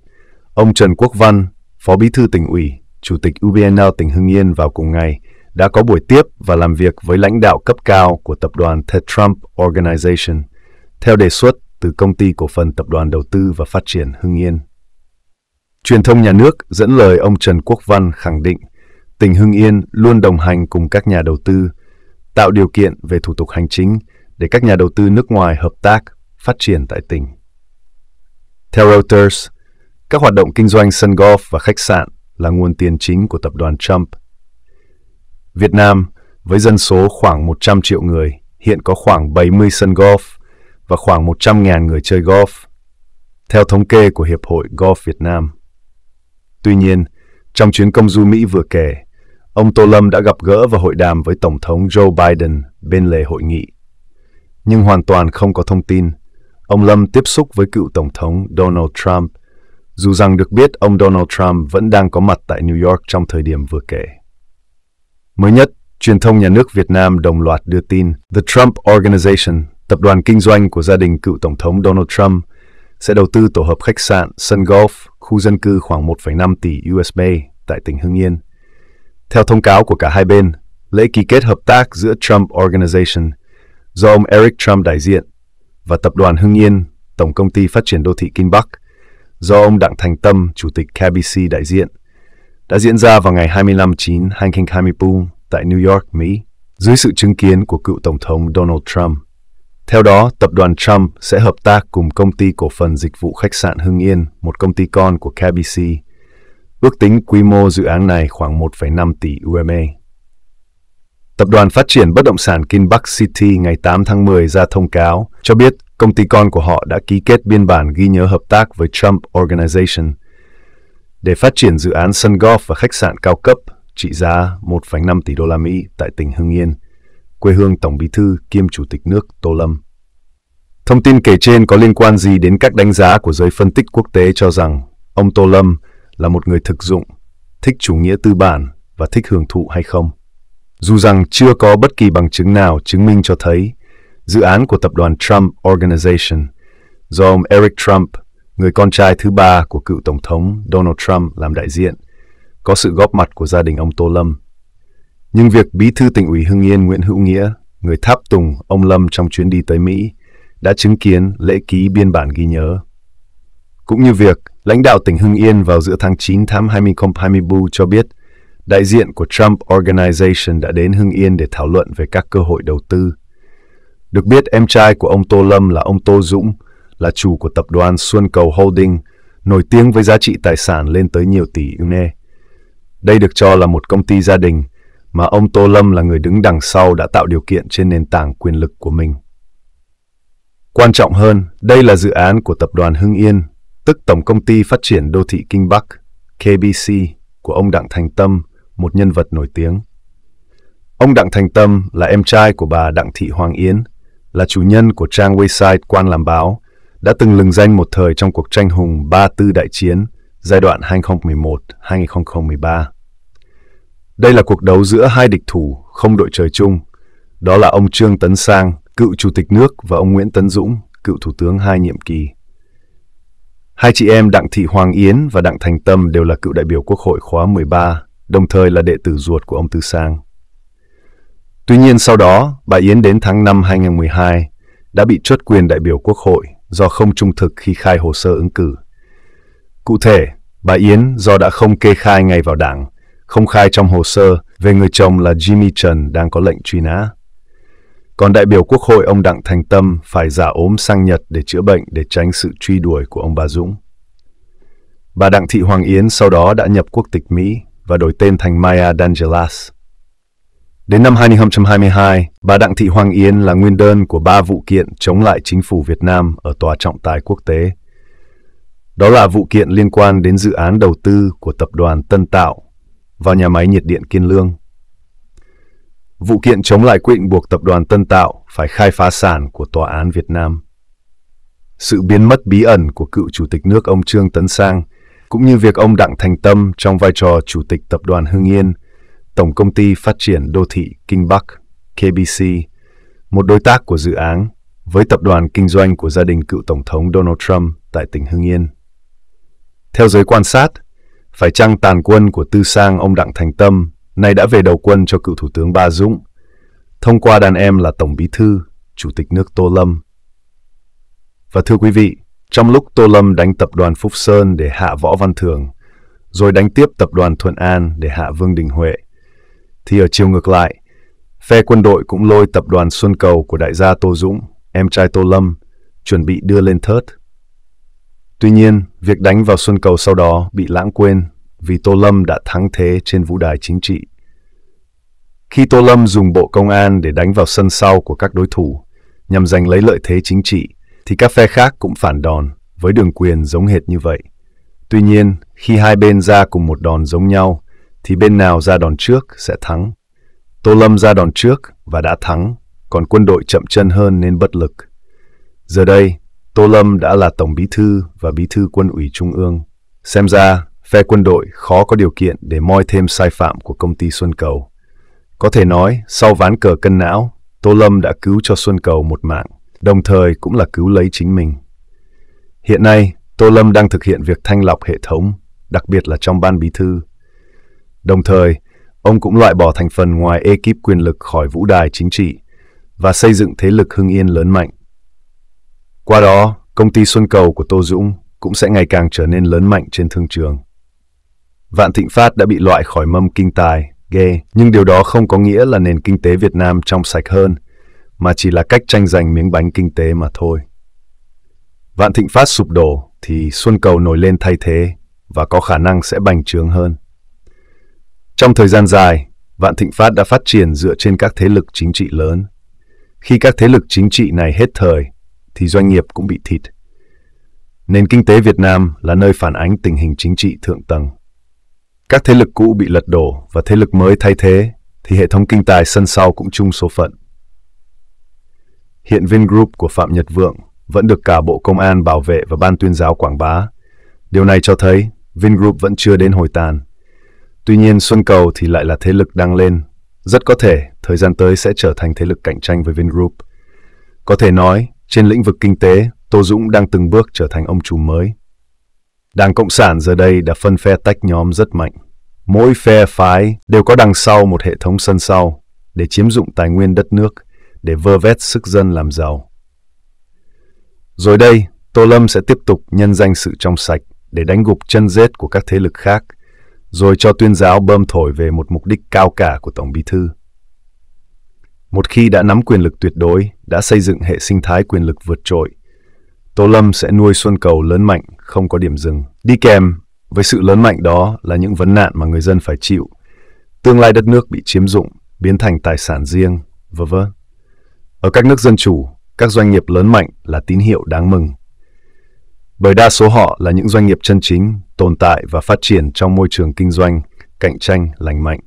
ông Trần Quốc Văn, Phó Bí thư tỉnh ủy, Chủ tịch UBNL tỉnh Hưng Yên vào cùng ngày đã có buổi tiếp và làm việc với lãnh đạo cấp cao của tập đoàn The Trump Organization theo đề xuất từ công ty cổ phần tập đoàn đầu tư và phát triển Hưng Yên. Truyền thông nhà nước dẫn lời ông Trần Quốc Văn khẳng định tỉnh Hưng Yên luôn đồng hành cùng các nhà đầu tư, tạo điều kiện về thủ tục hành chính để các nhà đầu tư nước ngoài hợp tác, phát triển tại tỉnh. Theo Reuters, các hoạt động kinh doanh sân golf và khách sạn là nguồn tiền chính của tập đoàn Trump. Việt Nam, với dân số khoảng 100 triệu người, hiện có khoảng 70 sân golf và khoảng 100.000 người chơi golf, theo thống kê của Hiệp hội Golf Việt Nam. Tuy nhiên, trong chuyến công du Mỹ vừa kể, ông Tô Lâm đã gặp gỡ và hội đàm với Tổng thống Joe Biden bên lề hội nghị. Nhưng hoàn toàn không có thông tin, ông Lâm tiếp xúc với cựu Tổng thống Donald Trump, dù rằng được biết ông Donald Trump vẫn đang có mặt tại New York trong thời điểm vừa kể. Mới nhất, truyền thông nhà nước Việt Nam đồng loạt đưa tin The Trump Organization, tập đoàn kinh doanh của gia đình cựu Tổng thống Donald Trump, sẽ đầu tư tổ hợp khách sạn sân Golf, khu dân cư khoảng 1,5 tỷ USD tại tỉnh Hưng Yên. Theo thông cáo của cả hai bên, lễ ký kết hợp tác giữa Trump Organization do ông Eric Trump đại diện và Tập đoàn Hưng Yên, Tổng công ty phát triển đô thị Kinh Bắc, do ông Đặng Thành Tâm, Chủ tịch KBC đại diện, đã diễn ra vào ngày 25 9 2024 tại New York, Mỹ, dưới sự chứng kiến của cựu Tổng thống Donald Trump. Theo đó, tập đoàn Trump sẽ hợp tác cùng công ty cổ phần dịch vụ khách sạn Hưng Yên, một công ty con của KBC. Ước tính quy mô dự án này khoảng 1,5 tỷ USD. Tập đoàn phát triển bất động sản Kinbuck City ngày 8 tháng 10 ra thông cáo cho biết công ty con của họ đã ký kết biên bản ghi nhớ hợp tác với Trump Organization để phát triển dự án sân golf và khách sạn cao cấp trị giá 1,5 tỷ đô la Mỹ tại tỉnh Hưng Yên – quê hương Tổng Bí thư kiêm Chủ tịch nước Tô Lâm. Thông tin kể trên có liên quan gì đến các đánh giá của giới phân tích quốc tế cho rằng ông Tô Lâm là một người thực dụng, thích chủ nghĩa tư bản và thích hưởng thụ hay không? Dù rằng chưa có bất kỳ bằng chứng nào chứng minh cho thấy dự án của tập đoàn Trump Organization do ông Eric Trump, người con trai thứ ba của cựu Tổng thống Donald Trump làm đại diện, có sự góp mặt của gia đình ông Tô Lâm nhưng việc bí thư tỉnh ủy Hưng Yên Nguyễn Hữu Nghĩa, người tháp tùng ông Lâm trong chuyến đi tới Mỹ, đã chứng kiến lễ ký biên bản ghi nhớ. Cũng như việc lãnh đạo tỉnh Hưng Yên vào giữa tháng 9 tháng 2024 cho biết đại diện của Trump Organization đã đến Hưng Yên để thảo luận về các cơ hội đầu tư. Được biết em trai của ông Tô Lâm là ông Tô Dũng, là chủ của tập đoàn Xuân Cầu Holding, nổi tiếng với giá trị tài sản lên tới nhiều tỷ usd. E. Đây được cho là một công ty gia đình – mà ông Tô Lâm là người đứng đằng sau đã tạo điều kiện trên nền tảng quyền lực của mình. Quan trọng hơn, đây là dự án của tập đoàn Hưng Yên, tức Tổng Công ty Phát triển Đô thị Kinh Bắc, KBC, của ông Đặng Thành Tâm, một nhân vật nổi tiếng. Ông Đặng Thành Tâm là em trai của bà Đặng Thị Hoàng Yến, là chủ nhân của trang website Quan Làm Báo, đã từng lừng danh một thời trong cuộc tranh hùng Ba Tư Đại Chiến giai đoạn 2011-2013. Đây là cuộc đấu giữa hai địch thủ không đội trời chung. Đó là ông Trương Tấn Sang, cựu chủ tịch nước và ông Nguyễn Tấn Dũng, cựu thủ tướng hai nhiệm kỳ. Hai chị em Đặng Thị Hoàng Yến và Đặng Thành Tâm đều là cựu đại biểu Quốc hội khóa 13, đồng thời là đệ tử ruột của ông Tư Sang. Tuy nhiên sau đó, bà Yến đến tháng 5 2012 đã bị truất quyền đại biểu Quốc hội do không trung thực khi khai hồ sơ ứng cử. Cụ thể, bà Yến do đã không kê khai ngay vào đảng – không khai trong hồ sơ về người chồng là Jimmy Trần đang có lệnh truy nã. Còn đại biểu Quốc hội ông Đặng Thành Tâm phải giả ốm sang Nhật để chữa bệnh để tránh sự truy đuổi của ông bà Dũng. Bà Đặng Thị Hoàng Yến sau đó đã nhập quốc tịch Mỹ và đổi tên thành Maya Dangelas. Đến năm 2022, bà Đặng Thị Hoàng Yến là nguyên đơn của ba vụ kiện chống lại chính phủ Việt Nam ở Tòa trọng tài quốc tế. Đó là vụ kiện liên quan đến dự án đầu tư của tập đoàn Tân Tạo vào nhà máy nhiệt điện Kiên Lương. Vụ kiện chống lại quy định buộc tập đoàn Tân Tạo phải khai phá sản của Tòa án Việt Nam. Sự biến mất bí ẩn của cựu Chủ tịch nước ông Trương Tấn Sang cũng như việc ông Đặng Thành Tâm trong vai trò Chủ tịch Tập đoàn Hưng Yên, Tổng Công ty Phát triển Đô thị Kinh Bắc, KBC, một đối tác của dự án với tập đoàn kinh doanh của gia đình cựu Tổng thống Donald Trump tại tỉnh Hưng Yên. Theo giới quan sát, phải chăng tàn quân của Tư Sang ông Đặng Thành Tâm nay đã về đầu quân cho cựu Thủ tướng Ba Dũng, thông qua đàn em là Tổng Bí Thư, Chủ tịch nước Tô Lâm. Và thưa quý vị, trong lúc Tô Lâm đánh tập đoàn Phúc Sơn để hạ Võ Văn Thường, rồi đánh tiếp tập đoàn Thuận An để hạ Vương Đình Huệ, thì ở chiều ngược lại, phe quân đội cũng lôi tập đoàn Xuân Cầu của đại gia Tô Dũng, em trai Tô Lâm, chuẩn bị đưa lên thớt Tuy nhiên, việc đánh vào Xuân Cầu sau đó bị lãng quên vì Tô Lâm đã thắng thế trên vũ đài chính trị. Khi Tô Lâm dùng Bộ Công an để đánh vào sân sau của các đối thủ nhằm giành lấy lợi thế chính trị, thì các phe khác cũng phản đòn với đường quyền giống hệt như vậy. Tuy nhiên, khi hai bên ra cùng một đòn giống nhau, thì bên nào ra đòn trước sẽ thắng. Tô Lâm ra đòn trước và đã thắng, còn quân đội chậm chân hơn nên bất lực. Giờ đây, Tô Lâm đã là Tổng Bí Thư và Bí Thư Quân ủy Trung ương. Xem ra, phe quân đội khó có điều kiện để moi thêm sai phạm của công ty Xuân Cầu. Có thể nói, sau ván cờ cân não, Tô Lâm đã cứu cho Xuân Cầu một mạng, đồng thời cũng là cứu lấy chính mình. Hiện nay, Tô Lâm đang thực hiện việc thanh lọc hệ thống, đặc biệt là trong ban bí thư. Đồng thời, ông cũng loại bỏ thành phần ngoài ekip quyền lực khỏi vũ đài chính trị và xây dựng thế lực hưng yên lớn mạnh. Qua đó, công ty Xuân Cầu của Tô Dũng cũng sẽ ngày càng trở nên lớn mạnh trên thương trường. Vạn Thịnh Phát đã bị loại khỏi mâm kinh tài, ghê, nhưng điều đó không có nghĩa là nền kinh tế Việt Nam trong sạch hơn, mà chỉ là cách tranh giành miếng bánh kinh tế mà thôi. Vạn Thịnh Phát sụp đổ thì Xuân Cầu nổi lên thay thế và có khả năng sẽ bành trướng hơn. Trong thời gian dài, Vạn Thịnh Phát đã phát triển dựa trên các thế lực chính trị lớn. Khi các thế lực chính trị này hết thời, thì doanh nghiệp cũng bị thịt. Nền kinh tế Việt Nam là nơi phản ánh tình hình chính trị thượng tầng. Các thế lực cũ bị lật đổ và thế lực mới thay thế thì hệ thống kinh tài sân sau cũng chung số phận. Hiện Vingroup của Phạm Nhật Vượng vẫn được cả Bộ Công an bảo vệ và Ban tuyên giáo quảng bá. Điều này cho thấy Vingroup vẫn chưa đến hồi tàn. Tuy nhiên Xuân Cầu thì lại là thế lực đang lên. Rất có thể thời gian tới sẽ trở thành thế lực cạnh tranh với Vingroup. Có thể nói, trên lĩnh vực kinh tế, Tô Dũng đang từng bước trở thành ông chủ mới. Đảng Cộng sản giờ đây đã phân phe tách nhóm rất mạnh. Mỗi phe phái đều có đằng sau một hệ thống sân sau để chiếm dụng tài nguyên đất nước, để vơ vét sức dân làm giàu. Rồi đây, Tô Lâm sẽ tiếp tục nhân danh sự trong sạch để đánh gục chân rết của các thế lực khác, rồi cho tuyên giáo bơm thổi về một mục đích cao cả của Tổng Bí Thư. Một khi đã nắm quyền lực tuyệt đối, đã xây dựng hệ sinh thái quyền lực vượt trội, Tô Lâm sẽ nuôi Xuân Cầu lớn mạnh, không có điểm dừng. Đi kèm với sự lớn mạnh đó là những vấn nạn mà người dân phải chịu. Tương lai đất nước bị chiếm dụng, biến thành tài sản riêng, vân vân. Ở các nước dân chủ, các doanh nghiệp lớn mạnh là tín hiệu đáng mừng. Bởi đa số họ là những doanh nghiệp chân chính, tồn tại và phát triển trong môi trường kinh doanh, cạnh tranh lành mạnh.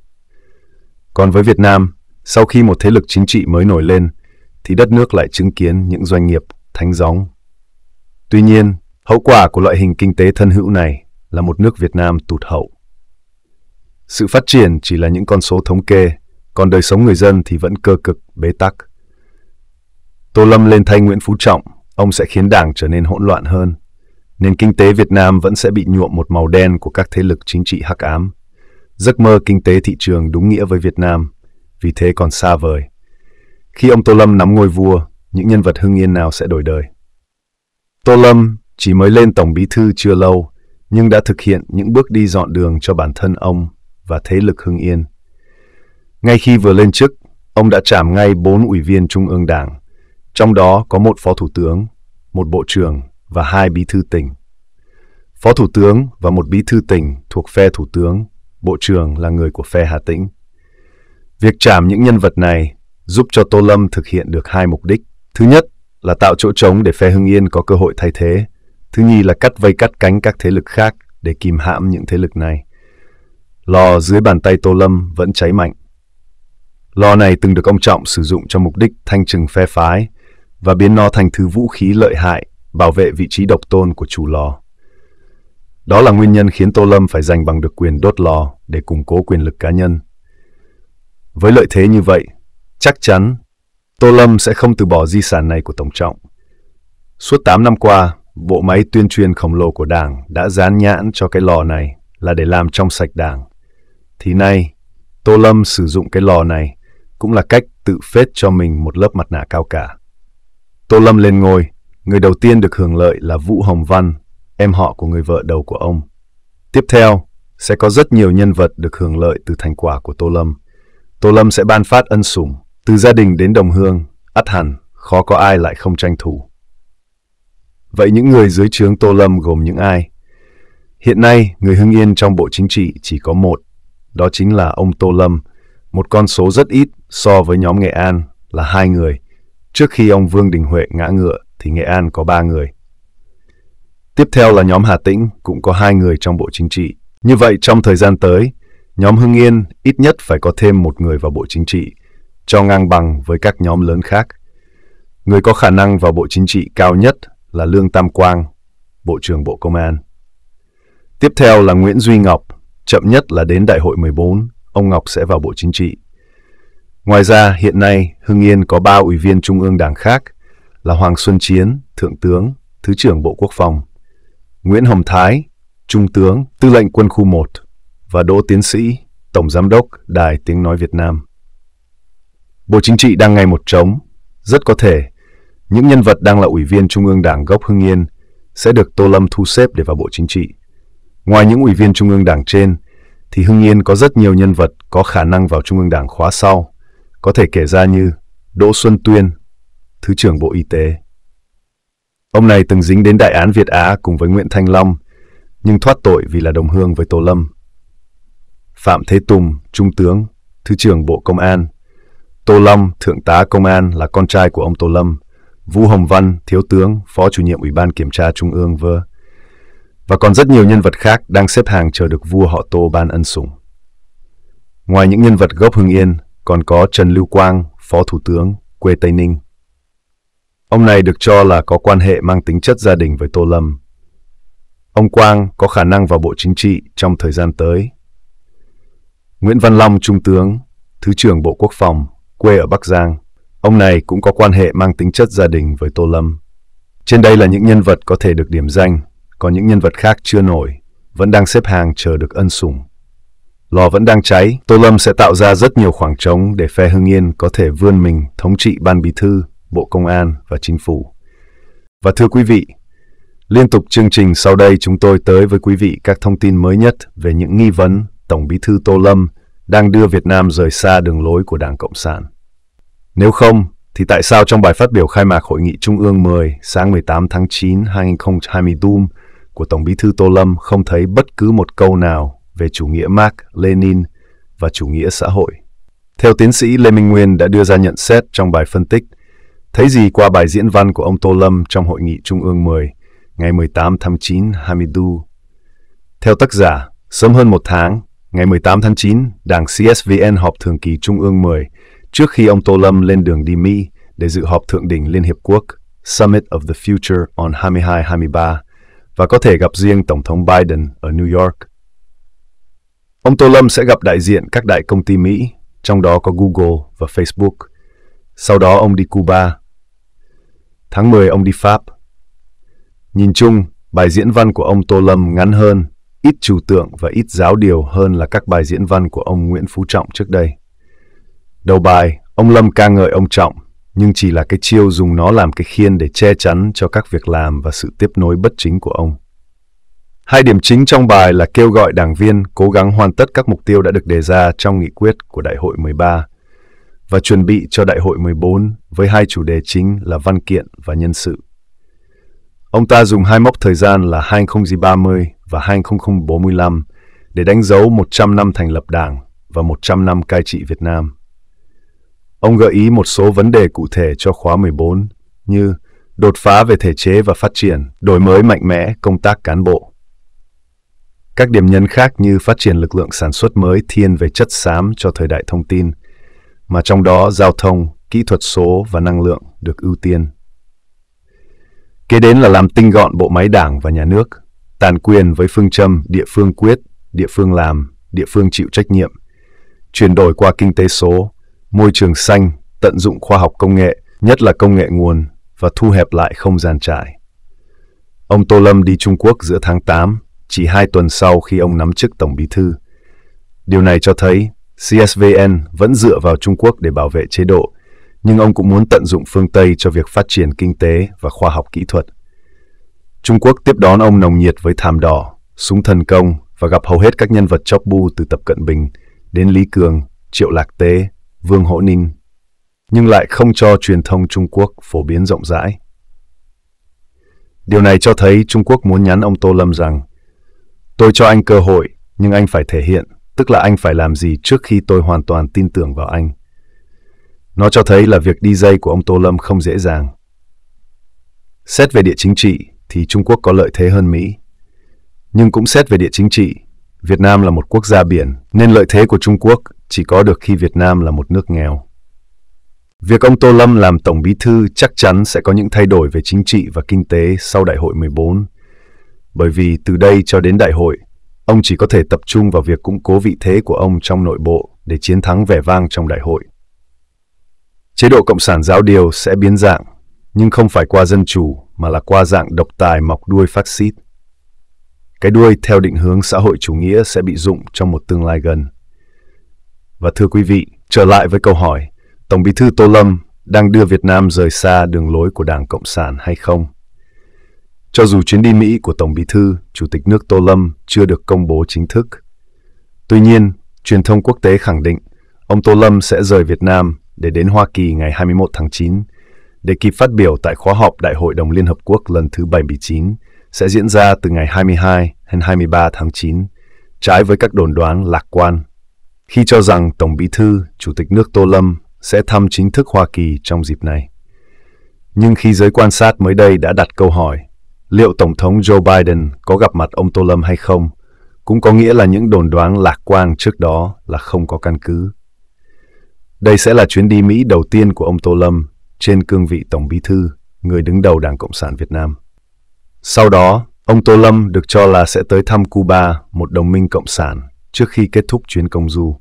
Còn với Việt Nam, sau khi một thế lực chính trị mới nổi lên, thì đất nước lại chứng kiến những doanh nghiệp thánh gióng. Tuy nhiên, hậu quả của loại hình kinh tế thân hữu này là một nước Việt Nam tụt hậu. Sự phát triển chỉ là những con số thống kê, còn đời sống người dân thì vẫn cơ cực, bế tắc. Tô Lâm lên thay Nguyễn Phú Trọng, ông sẽ khiến đảng trở nên hỗn loạn hơn. Nền kinh tế Việt Nam vẫn sẽ bị nhuộm một màu đen của các thế lực chính trị hắc ám. Giấc mơ kinh tế thị trường đúng nghĩa với Việt Nam vì thế còn xa vời. Khi ông Tô Lâm nắm ngôi vua, những nhân vật Hưng Yên nào sẽ đổi đời? Tô Lâm chỉ mới lên Tổng Bí Thư chưa lâu, nhưng đã thực hiện những bước đi dọn đường cho bản thân ông và thế lực Hưng Yên. Ngay khi vừa lên chức, ông đã trảm ngay bốn ủy viên Trung ương Đảng, trong đó có một phó thủ tướng, một bộ trưởng và hai bí thư tỉnh. Phó thủ tướng và một bí thư tỉnh thuộc phe thủ tướng, bộ trưởng là người của phe Hà Tĩnh. Việc trảm những nhân vật này giúp cho Tô Lâm thực hiện được hai mục đích. Thứ nhất là tạo chỗ trống để phe Hưng Yên có cơ hội thay thế. Thứ nhì là cắt vây cắt cánh các thế lực khác để kìm hãm những thế lực này. Lò dưới bàn tay Tô Lâm vẫn cháy mạnh. Lò này từng được ông Trọng sử dụng cho mục đích thanh trừng phe phái và biến nó thành thứ vũ khí lợi hại bảo vệ vị trí độc tôn của chủ lò. Đó là nguyên nhân khiến Tô Lâm phải giành bằng được quyền đốt lò để củng cố quyền lực cá nhân. Với lợi thế như vậy, chắc chắn Tô Lâm sẽ không từ bỏ di sản này của Tổng Trọng. Suốt 8 năm qua, bộ máy tuyên truyền khổng lồ của Đảng đã dán nhãn cho cái lò này là để làm trong sạch Đảng. Thì nay, Tô Lâm sử dụng cái lò này cũng là cách tự phết cho mình một lớp mặt nạ cao cả. Tô Lâm lên ngôi, người đầu tiên được hưởng lợi là Vũ Hồng Văn, em họ của người vợ đầu của ông. Tiếp theo, sẽ có rất nhiều nhân vật được hưởng lợi từ thành quả của Tô Lâm. Tô Lâm sẽ ban phát ân sủng, từ gia đình đến đồng hương, ắt hẳn, khó có ai lại không tranh thủ. Vậy những người dưới trướng Tô Lâm gồm những ai? Hiện nay, người Hưng Yên trong Bộ Chính trị chỉ có một, đó chính là ông Tô Lâm, một con số rất ít so với nhóm Nghệ An là hai người. Trước khi ông Vương Đình Huệ ngã ngựa thì Nghệ An có ba người. Tiếp theo là nhóm Hà Tĩnh, cũng có hai người trong Bộ Chính trị. Như vậy, trong thời gian tới, nhóm Hưng Yên ít nhất phải có thêm một người vào Bộ Chính trị, cho ngang bằng với các nhóm lớn khác. Người có khả năng vào Bộ Chính trị cao nhất là Lương Tam Quang, Bộ trưởng Bộ Công an. Tiếp theo là Nguyễn Duy Ngọc, chậm nhất là đến Đại hội 14, ông Ngọc sẽ vào Bộ Chính trị. Ngoài ra, hiện nay Hưng Yên có ba ủy viên Trung ương Đảng khác là Hoàng Xuân Chiến, Thượng tướng, Thứ trưởng Bộ Quốc phòng, Nguyễn Hồng Thái, Trung tướng, Tư lệnh Quân khu 1 và Đỗ Tiến Sĩ, Tổng Giám đốc Đài Tiếng Nói Việt Nam. Bộ Chính trị đang ngày một trống, rất có thể những nhân vật đang là ủy viên Trung ương Đảng gốc Hưng Yên sẽ được Tô Lâm thu xếp để vào Bộ Chính trị. Ngoài những ủy viên Trung ương Đảng trên, thì Hưng Yên có rất nhiều nhân vật có khả năng vào Trung ương Đảng khóa sau, có thể kể ra như Đỗ Xuân Tuyên, Thứ trưởng Bộ Y tế. Ông này từng dính đến đại án Việt Á cùng với Nguyễn Thanh Long, nhưng thoát tội vì là đồng hương với Tô Lâm. Phạm Thế Tùng, Trung tướng, Thứ trưởng Bộ Công an, Tô Lâm, Thượng tá Công an là con trai của ông Tô Lâm, Vũ Hồng Văn, Thiếu tướng, Phó chủ nhiệm Ủy ban Kiểm tra Trung ương vơ, và còn rất nhiều nhân vật khác đang xếp hàng chờ được vua họ Tô ban ân sủng. Ngoài những nhân vật gốc Hưng Yên, còn có Trần Lưu Quang, Phó Thủ tướng, quê Tây Ninh. Ông này được cho là có quan hệ mang tính chất gia đình với Tô Lâm. Ông Quang có khả năng vào Bộ Chính trị trong thời gian tới Nguyễn Văn Long Trung tướng, Thứ trưởng Bộ Quốc phòng, quê ở Bắc Giang. Ông này cũng có quan hệ mang tính chất gia đình với Tô Lâm. Trên đây là những nhân vật có thể được điểm danh, còn những nhân vật khác chưa nổi, vẫn đang xếp hàng chờ được ân sủng. Lò vẫn đang cháy, Tô Lâm sẽ tạo ra rất nhiều khoảng trống để phe Hưng Yên có thể vươn mình thống trị Ban Bí Thư, Bộ Công an và Chính phủ. Và thưa quý vị, liên tục chương trình sau đây chúng tôi tới với quý vị các thông tin mới nhất về những nghi vấn Tổng bí thư Tô Lâm đang đưa Việt Nam rời xa đường lối của Đảng Cộng sản. Nếu không, thì tại sao trong bài phát biểu khai mạc Hội nghị Trung ương 10 sáng 18 tháng 9 2024 của Tổng bí thư Tô Lâm không thấy bất cứ một câu nào về chủ nghĩa Mark, Lenin và chủ nghĩa xã hội? Theo tiến sĩ Lê Minh Nguyên đã đưa ra nhận xét trong bài phân tích, thấy gì qua bài diễn văn của ông Tô Lâm trong Hội nghị Trung ương 10 ngày 18 tháng 9 2024. Theo tác giả, sớm hơn một tháng, Ngày 18 tháng 9, Đảng CSVN họp thường kỳ Trung ương 10 trước khi ông Tô Lâm lên đường đi Mỹ để dự họp thượng đỉnh Liên Hiệp Quốc Summit of the Future on 22-23 và có thể gặp riêng Tổng thống Biden ở New York. Ông Tô Lâm sẽ gặp đại diện các đại công ty Mỹ, trong đó có Google và Facebook. Sau đó ông đi Cuba. Tháng 10 ông đi Pháp. Nhìn chung, bài diễn văn của ông Tô Lâm ngắn hơn ít trừu tượng và ít giáo điều hơn là các bài diễn văn của ông Nguyễn Phú Trọng trước đây. Đầu bài, ông Lâm ca ngợi ông Trọng, nhưng chỉ là cái chiêu dùng nó làm cái khiên để che chắn cho các việc làm và sự tiếp nối bất chính của ông. Hai điểm chính trong bài là kêu gọi đảng viên cố gắng hoàn tất các mục tiêu đã được đề ra trong nghị quyết của Đại hội 13 và chuẩn bị cho Đại hội 14 với hai chủ đề chính là văn kiện và nhân sự. Ông ta dùng hai mốc thời gian là 2030 và 2045 để đánh dấu 100 năm thành lập Đảng và 100 năm cai trị Việt Nam. Ông gợi ý một số vấn đề cụ thể cho khóa 14 như đột phá về thể chế và phát triển, đổi mới mạnh mẽ công tác cán bộ. Các điểm nhấn khác như phát triển lực lượng sản xuất mới thiên về chất xám cho thời đại thông tin, mà trong đó giao thông, kỹ thuật số và năng lượng được ưu tiên. Kế đến là làm tinh gọn bộ máy đảng và nhà nước, tàn quyền với phương châm địa phương quyết, địa phương làm, địa phương chịu trách nhiệm, chuyển đổi qua kinh tế số, môi trường xanh, tận dụng khoa học công nghệ, nhất là công nghệ nguồn và thu hẹp lại không gian trải. Ông Tô Lâm đi Trung Quốc giữa tháng 8, chỉ hai tuần sau khi ông nắm chức Tổng Bí Thư. Điều này cho thấy CSVN vẫn dựa vào Trung Quốc để bảo vệ chế độ, nhưng ông cũng muốn tận dụng phương Tây cho việc phát triển kinh tế và khoa học kỹ thuật. Trung Quốc tiếp đón ông nồng nhiệt với thảm đỏ, súng thần công và gặp hầu hết các nhân vật chóp bu từ Tập Cận Bình đến Lý Cường, Triệu Lạc Tế, Vương Hỗ Ninh, nhưng lại không cho truyền thông Trung Quốc phổ biến rộng rãi. Điều này cho thấy Trung Quốc muốn nhắn ông Tô Lâm rằng Tôi cho anh cơ hội, nhưng anh phải thể hiện, tức là anh phải làm gì trước khi tôi hoàn toàn tin tưởng vào anh. Nó cho thấy là việc đi dây của ông Tô Lâm không dễ dàng. Xét về địa chính trị, thì Trung Quốc có lợi thế hơn Mỹ. Nhưng cũng xét về địa chính trị, Việt Nam là một quốc gia biển nên lợi thế của Trung Quốc chỉ có được khi Việt Nam là một nước nghèo. Việc ông Tô Lâm làm Tổng Bí Thư chắc chắn sẽ có những thay đổi về chính trị và kinh tế sau Đại hội 14, bởi vì từ đây cho đến Đại hội, ông chỉ có thể tập trung vào việc củng cố vị thế của ông trong nội bộ để chiến thắng vẻ vang trong Đại hội. Chế độ Cộng sản giáo điều sẽ biến dạng nhưng không phải qua dân chủ mà là qua dạng độc tài mọc đuôi phát xít. Cái đuôi theo định hướng xã hội chủ nghĩa sẽ bị dụng trong một tương lai gần. Và thưa quý vị, trở lại với câu hỏi, Tổng bí thư Tô Lâm đang đưa Việt Nam rời xa đường lối của Đảng Cộng sản hay không? Cho dù chuyến đi Mỹ của Tổng bí thư, Chủ tịch nước Tô Lâm chưa được công bố chính thức. Tuy nhiên, truyền thông quốc tế khẳng định ông Tô Lâm sẽ rời Việt Nam để đến Hoa Kỳ ngày 21 tháng 9 để kịp phát biểu tại khóa họp Đại hội đồng Liên Hợp Quốc lần thứ 79 sẽ diễn ra từ ngày 22 đến 23 tháng 9, trái với các đồn đoán lạc quan. Khi cho rằng Tổng Bí thư, Chủ tịch nước Tô Lâm sẽ thăm chính thức Hoa Kỳ trong dịp này. Nhưng khi giới quan sát mới đây đã đặt câu hỏi liệu Tổng thống Joe Biden có gặp mặt ông Tô Lâm hay không, cũng có nghĩa là những đồn đoán lạc quan trước đó là không có căn cứ. Đây sẽ là chuyến đi Mỹ đầu tiên của ông Tô Lâm trên cương vị Tổng Bí thư, người đứng đầu Đảng Cộng sản Việt Nam. Sau đó, ông Tô Lâm được cho là sẽ tới thăm Cuba, một đồng minh cộng sản, trước khi kết thúc chuyến công du.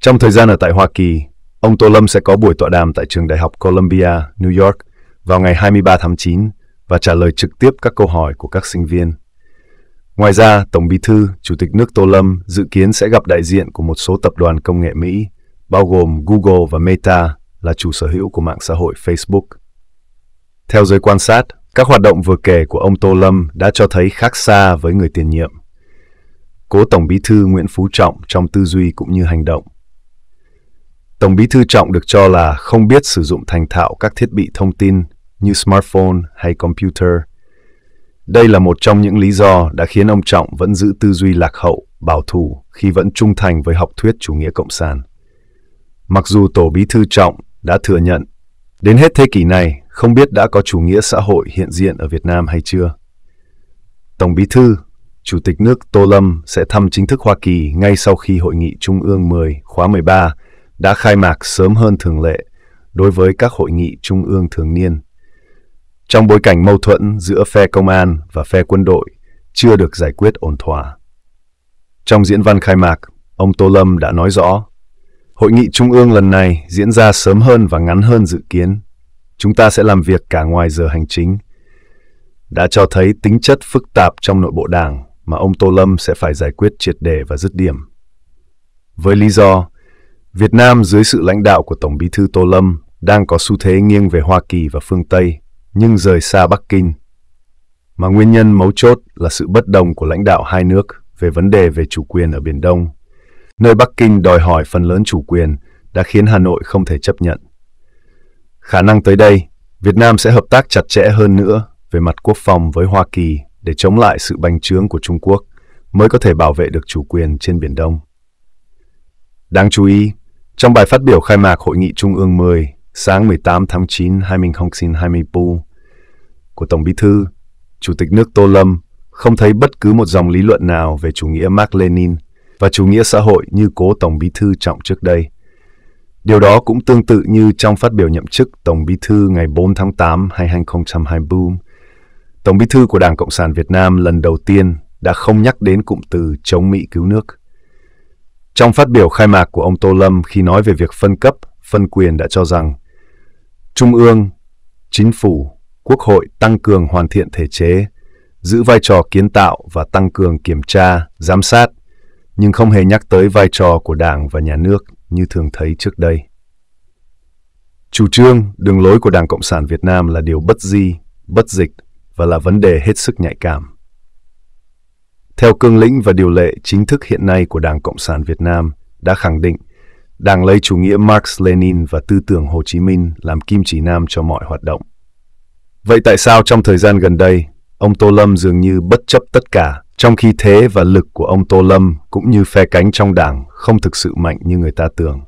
Trong thời gian ở tại Hoa Kỳ, ông Tô Lâm sẽ có buổi tọa đàm tại trường Đại học Columbia, New York vào ngày 23 tháng 9 và trả lời trực tiếp các câu hỏi của các sinh viên. Ngoài ra, Tổng Bí thư, Chủ tịch nước Tô Lâm dự kiến sẽ gặp đại diện của một số tập đoàn công nghệ Mỹ, bao gồm Google và Meta, là chủ sở hữu của mạng xã hội Facebook. Theo giới quan sát, các hoạt động vừa kể của ông Tô Lâm đã cho thấy khác xa với người tiền nhiệm. Cố Tổng Bí thư Nguyễn Phú Trọng trong tư duy cũng như hành động. Tổng Bí thư Trọng được cho là không biết sử dụng thành thạo các thiết bị thông tin như smartphone hay computer. Đây là một trong những lý do đã khiến ông Trọng vẫn giữ tư duy lạc hậu, bảo thủ khi vẫn trung thành với học thuyết chủ nghĩa cộng sản. Mặc dù Tổ Bí thư Trọng đã thừa nhận đến hết thế kỷ này không biết đã có chủ nghĩa xã hội hiện diện ở Việt Nam hay chưa. Tổng Bí thư, Chủ tịch nước Tô Lâm sẽ thăm chính thức Hoa Kỳ ngay sau khi Hội nghị Trung ương 10 khóa 13 đã khai mạc sớm hơn thường lệ đối với các hội nghị Trung ương thường niên. Trong bối cảnh mâu thuẫn giữa phe công an và phe quân đội chưa được giải quyết ổn thỏa. Trong diễn văn khai mạc, ông Tô Lâm đã nói rõ Hội nghị trung ương lần này diễn ra sớm hơn và ngắn hơn dự kiến. Chúng ta sẽ làm việc cả ngoài giờ hành chính. Đã cho thấy tính chất phức tạp trong nội bộ đảng mà ông Tô Lâm sẽ phải giải quyết triệt đề và dứt điểm. Với lý do, Việt Nam dưới sự lãnh đạo của Tổng bí thư Tô Lâm đang có xu thế nghiêng về Hoa Kỳ và phương Tây, nhưng rời xa Bắc Kinh. Mà nguyên nhân mấu chốt là sự bất đồng của lãnh đạo hai nước về vấn đề về chủ quyền ở Biển Đông nơi Bắc Kinh đòi hỏi phần lớn chủ quyền đã khiến Hà Nội không thể chấp nhận. Khả năng tới đây, Việt Nam sẽ hợp tác chặt chẽ hơn nữa về mặt quốc phòng với Hoa Kỳ để chống lại sự bành trướng của Trung Quốc mới có thể bảo vệ được chủ quyền trên Biển Đông. Đáng chú ý, trong bài phát biểu khai mạc Hội nghị Trung ương 10 sáng 18 tháng 9 2024 của Tổng Bí Thư, Chủ tịch nước Tô Lâm không thấy bất cứ một dòng lý luận nào về chủ nghĩa Mark Lenin và chủ nghĩa xã hội như cố Tổng Bí Thư Trọng trước đây. Điều đó cũng tương tự như trong phát biểu nhậm chức Tổng Bí Thư ngày 4 tháng 8 hai 2024. Tổng Bí Thư của Đảng Cộng sản Việt Nam lần đầu tiên đã không nhắc đến cụm từ chống Mỹ cứu nước. Trong phát biểu khai mạc của ông Tô Lâm khi nói về việc phân cấp, phân quyền đã cho rằng Trung ương, Chính phủ, Quốc hội tăng cường hoàn thiện thể chế, giữ vai trò kiến tạo và tăng cường kiểm tra, giám sát nhưng không hề nhắc tới vai trò của Đảng và nhà nước như thường thấy trước đây. Chủ trương, đường lối của Đảng Cộng sản Việt Nam là điều bất di, bất dịch và là vấn đề hết sức nhạy cảm. Theo cương lĩnh và điều lệ chính thức hiện nay của Đảng Cộng sản Việt Nam đã khẳng định Đảng lấy chủ nghĩa Marx-Lenin và tư tưởng Hồ Chí Minh làm kim chỉ nam cho mọi hoạt động. Vậy tại sao trong thời gian gần đây, ông Tô Lâm dường như bất chấp tất cả trong khi thế và lực của ông Tô Lâm cũng như phe cánh trong đảng không thực sự mạnh như người ta tưởng.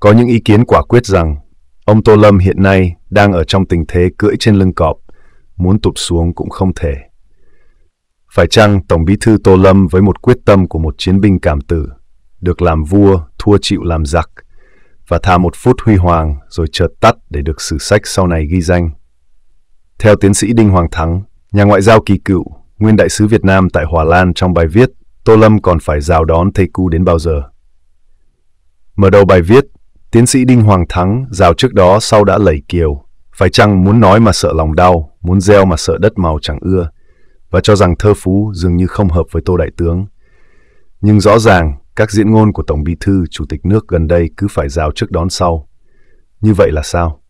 Có những ý kiến quả quyết rằng ông Tô Lâm hiện nay đang ở trong tình thế cưỡi trên lưng cọp, muốn tụt xuống cũng không thể. Phải chăng Tổng bí thư Tô Lâm với một quyết tâm của một chiến binh cảm tử, được làm vua, thua chịu làm giặc, và thà một phút huy hoàng rồi chợt tắt để được sử sách sau này ghi danh. Theo tiến sĩ Đinh Hoàng Thắng, nhà ngoại giao kỳ cựu nguyên đại sứ Việt Nam tại Hòa Lan trong bài viết Tô Lâm còn phải rào đón thầy Cu đến bao giờ? Mở đầu bài viết, tiến sĩ Đinh Hoàng Thắng rào trước đó sau đã lẩy kiều, phải chăng muốn nói mà sợ lòng đau, muốn gieo mà sợ đất màu chẳng ưa, và cho rằng thơ phú dường như không hợp với Tô Đại Tướng. Nhưng rõ ràng, các diễn ngôn của Tổng Bí Thư, Chủ tịch nước gần đây cứ phải rào trước đón sau. Như vậy là sao?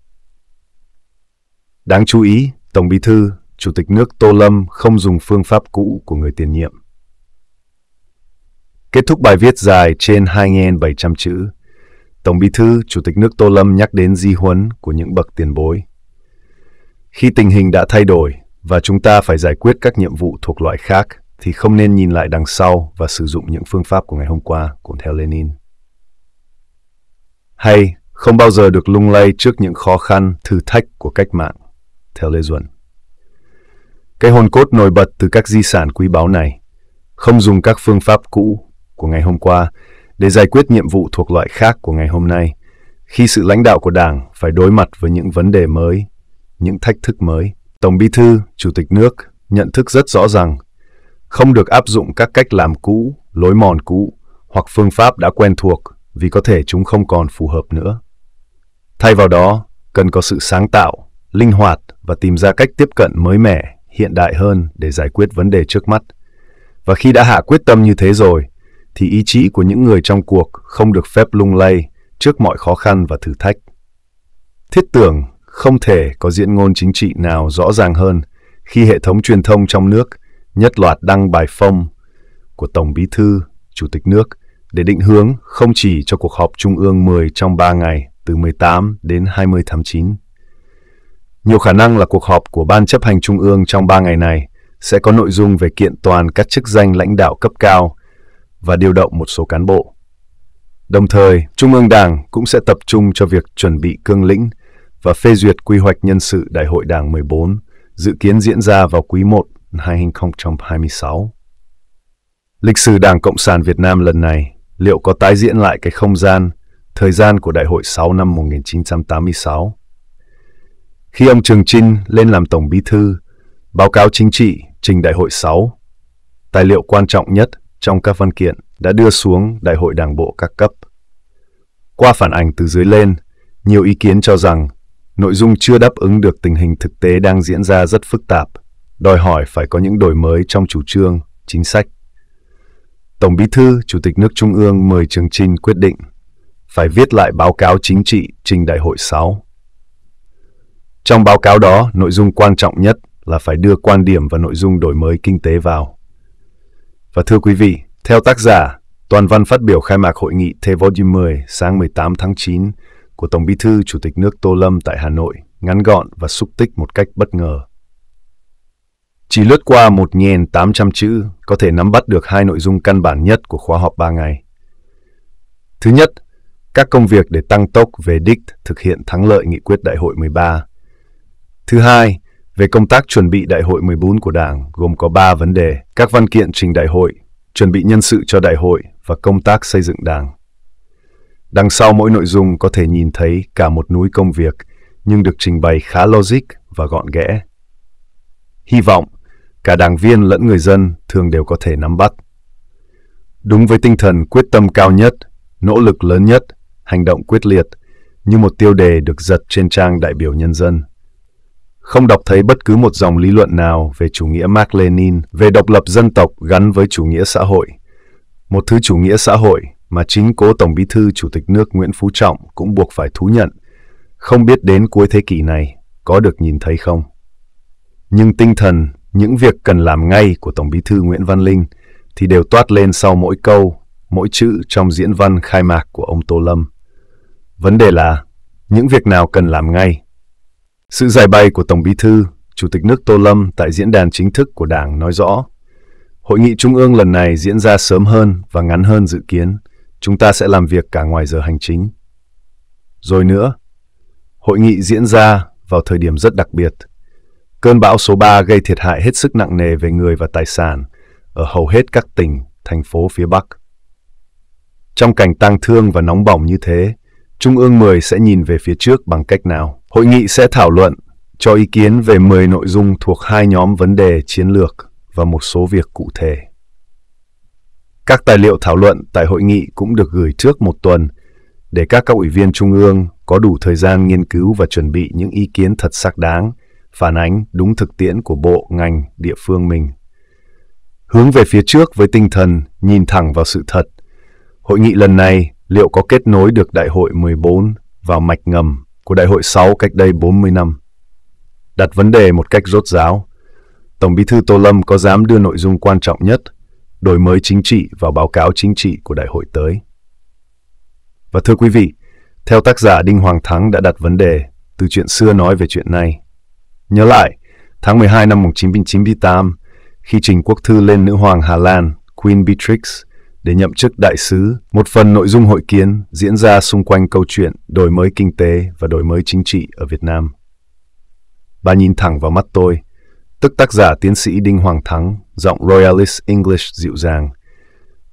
Đáng chú ý, Tổng Bí Thư Chủ tịch nước Tô Lâm không dùng phương pháp cũ của người tiền nhiệm. Kết thúc bài viết dài trên 2.700 chữ, Tổng Bí thư Chủ tịch nước Tô Lâm nhắc đến di huấn của những bậc tiền bối. Khi tình hình đã thay đổi và chúng ta phải giải quyết các nhiệm vụ thuộc loại khác thì không nên nhìn lại đằng sau và sử dụng những phương pháp của ngày hôm qua, cũng theo Lenin. Hay không bao giờ được lung lay trước những khó khăn, thử thách của cách mạng, theo Lê Duẩn. Cái hồn cốt nổi bật từ các di sản quý báu này không dùng các phương pháp cũ của ngày hôm qua để giải quyết nhiệm vụ thuộc loại khác của ngày hôm nay, khi sự lãnh đạo của Đảng phải đối mặt với những vấn đề mới, những thách thức mới. Tổng Bí thư, Chủ tịch nước nhận thức rất rõ rằng không được áp dụng các cách làm cũ, lối mòn cũ hoặc phương pháp đã quen thuộc vì có thể chúng không còn phù hợp nữa. Thay vào đó, cần có sự sáng tạo, linh hoạt và tìm ra cách tiếp cận mới mẻ hiện đại hơn để giải quyết vấn đề trước mắt. Và khi đã hạ quyết tâm như thế rồi, thì ý chí của những người trong cuộc không được phép lung lay trước mọi khó khăn và thử thách. Thiết tưởng không thể có diễn ngôn chính trị nào rõ ràng hơn khi hệ thống truyền thông trong nước nhất loạt đăng bài phong của Tổng Bí Thư, Chủ tịch nước để định hướng không chỉ cho cuộc họp Trung ương 10 trong 3 ngày từ 18 đến 20 tháng 9. Nhiều khả năng là cuộc họp của Ban chấp hành Trung ương trong 3 ngày này sẽ có nội dung về kiện toàn các chức danh lãnh đạo cấp cao và điều động một số cán bộ. Đồng thời, Trung ương Đảng cũng sẽ tập trung cho việc chuẩn bị cương lĩnh và phê duyệt quy hoạch nhân sự Đại hội Đảng 14 dự kiến diễn ra vào quý 1 2026. Lịch sử Đảng Cộng sản Việt Nam lần này liệu có tái diễn lại cái không gian, thời gian của Đại hội 6 năm 1986 khi ông Trường Trinh lên làm Tổng Bí Thư, báo cáo chính trị trình Đại hội 6, tài liệu quan trọng nhất trong các văn kiện đã đưa xuống Đại hội Đảng bộ các cấp. Qua phản ảnh từ dưới lên, nhiều ý kiến cho rằng nội dung chưa đáp ứng được tình hình thực tế đang diễn ra rất phức tạp, đòi hỏi phải có những đổi mới trong chủ trương, chính sách. Tổng Bí thư, Chủ tịch nước Trung ương mời Trường Trinh quyết định phải viết lại báo cáo chính trị trình Đại hội 6. Trong báo cáo đó, nội dung quan trọng nhất là phải đưa quan điểm và nội dung đổi mới kinh tế vào. Và thưa quý vị, theo tác giả, toàn văn phát biểu khai mạc hội nghị Tevodhi 10 sáng 18 tháng 9 của Tổng Bí thư Chủ tịch nước Tô Lâm tại Hà Nội ngắn gọn và xúc tích một cách bất ngờ. Chỉ lướt qua 1.800 chữ có thể nắm bắt được hai nội dung căn bản nhất của khóa họp 3 ngày. Thứ nhất, các công việc để tăng tốc về đích thực hiện thắng lợi nghị quyết đại hội 13 Thứ hai, về công tác chuẩn bị đại hội 14 của Đảng gồm có 3 vấn đề: các văn kiện trình đại hội, chuẩn bị nhân sự cho đại hội và công tác xây dựng Đảng. Đằng sau mỗi nội dung có thể nhìn thấy cả một núi công việc nhưng được trình bày khá logic và gọn ghẽ. Hy vọng cả đảng viên lẫn người dân thường đều có thể nắm bắt. Đúng với tinh thần quyết tâm cao nhất, nỗ lực lớn nhất, hành động quyết liệt như một tiêu đề được giật trên trang đại biểu nhân dân không đọc thấy bất cứ một dòng lý luận nào về chủ nghĩa Mark Lenin, về độc lập dân tộc gắn với chủ nghĩa xã hội. Một thứ chủ nghĩa xã hội mà chính cố Tổng Bí thư Chủ tịch nước Nguyễn Phú Trọng cũng buộc phải thú nhận, không biết đến cuối thế kỷ này có được nhìn thấy không. Nhưng tinh thần, những việc cần làm ngay của Tổng Bí thư Nguyễn Văn Linh thì đều toát lên sau mỗi câu, mỗi chữ trong diễn văn khai mạc của ông Tô Lâm. Vấn đề là những việc nào cần làm ngay sự giải bày của Tổng Bí thư, Chủ tịch nước Tô Lâm tại diễn đàn chính thức của Đảng nói rõ, hội nghị trung ương lần này diễn ra sớm hơn và ngắn hơn dự kiến, chúng ta sẽ làm việc cả ngoài giờ hành chính. Rồi nữa, hội nghị diễn ra vào thời điểm rất đặc biệt. Cơn bão số 3 gây thiệt hại hết sức nặng nề về người và tài sản ở hầu hết các tỉnh, thành phố phía Bắc. Trong cảnh tang thương và nóng bỏng như thế, Trung ương 10 sẽ nhìn về phía trước bằng cách nào? Hội nghị sẽ thảo luận, cho ý kiến về 10 nội dung thuộc hai nhóm vấn đề chiến lược và một số việc cụ thể. Các tài liệu thảo luận tại hội nghị cũng được gửi trước một tuần để các các ủy viên trung ương có đủ thời gian nghiên cứu và chuẩn bị những ý kiến thật sắc đáng, phản ánh đúng thực tiễn của bộ, ngành, địa phương mình. Hướng về phía trước với tinh thần nhìn thẳng vào sự thật, hội nghị lần này liệu có kết nối được đại hội 14 vào mạch ngầm của Đại hội 6 cách đây 40 năm. Đặt vấn đề một cách rốt ráo, Tổng bí thư Tô Lâm có dám đưa nội dung quan trọng nhất, đổi mới chính trị vào báo cáo chính trị của đại hội tới. Và thưa quý vị, theo tác giả Đinh Hoàng Thắng đã đặt vấn đề từ chuyện xưa nói về chuyện này Nhớ lại, tháng 12 năm 1998, khi trình quốc thư lên nữ hoàng Hà Lan, Queen Beatrix, để nhậm chức đại sứ. Một phần nội dung hội kiến diễn ra xung quanh câu chuyện đổi mới kinh tế và đổi mới chính trị ở Việt Nam. Bà nhìn thẳng vào mắt tôi, tức tác giả tiến sĩ Đinh Hoàng Thắng, giọng Royalist English dịu dàng.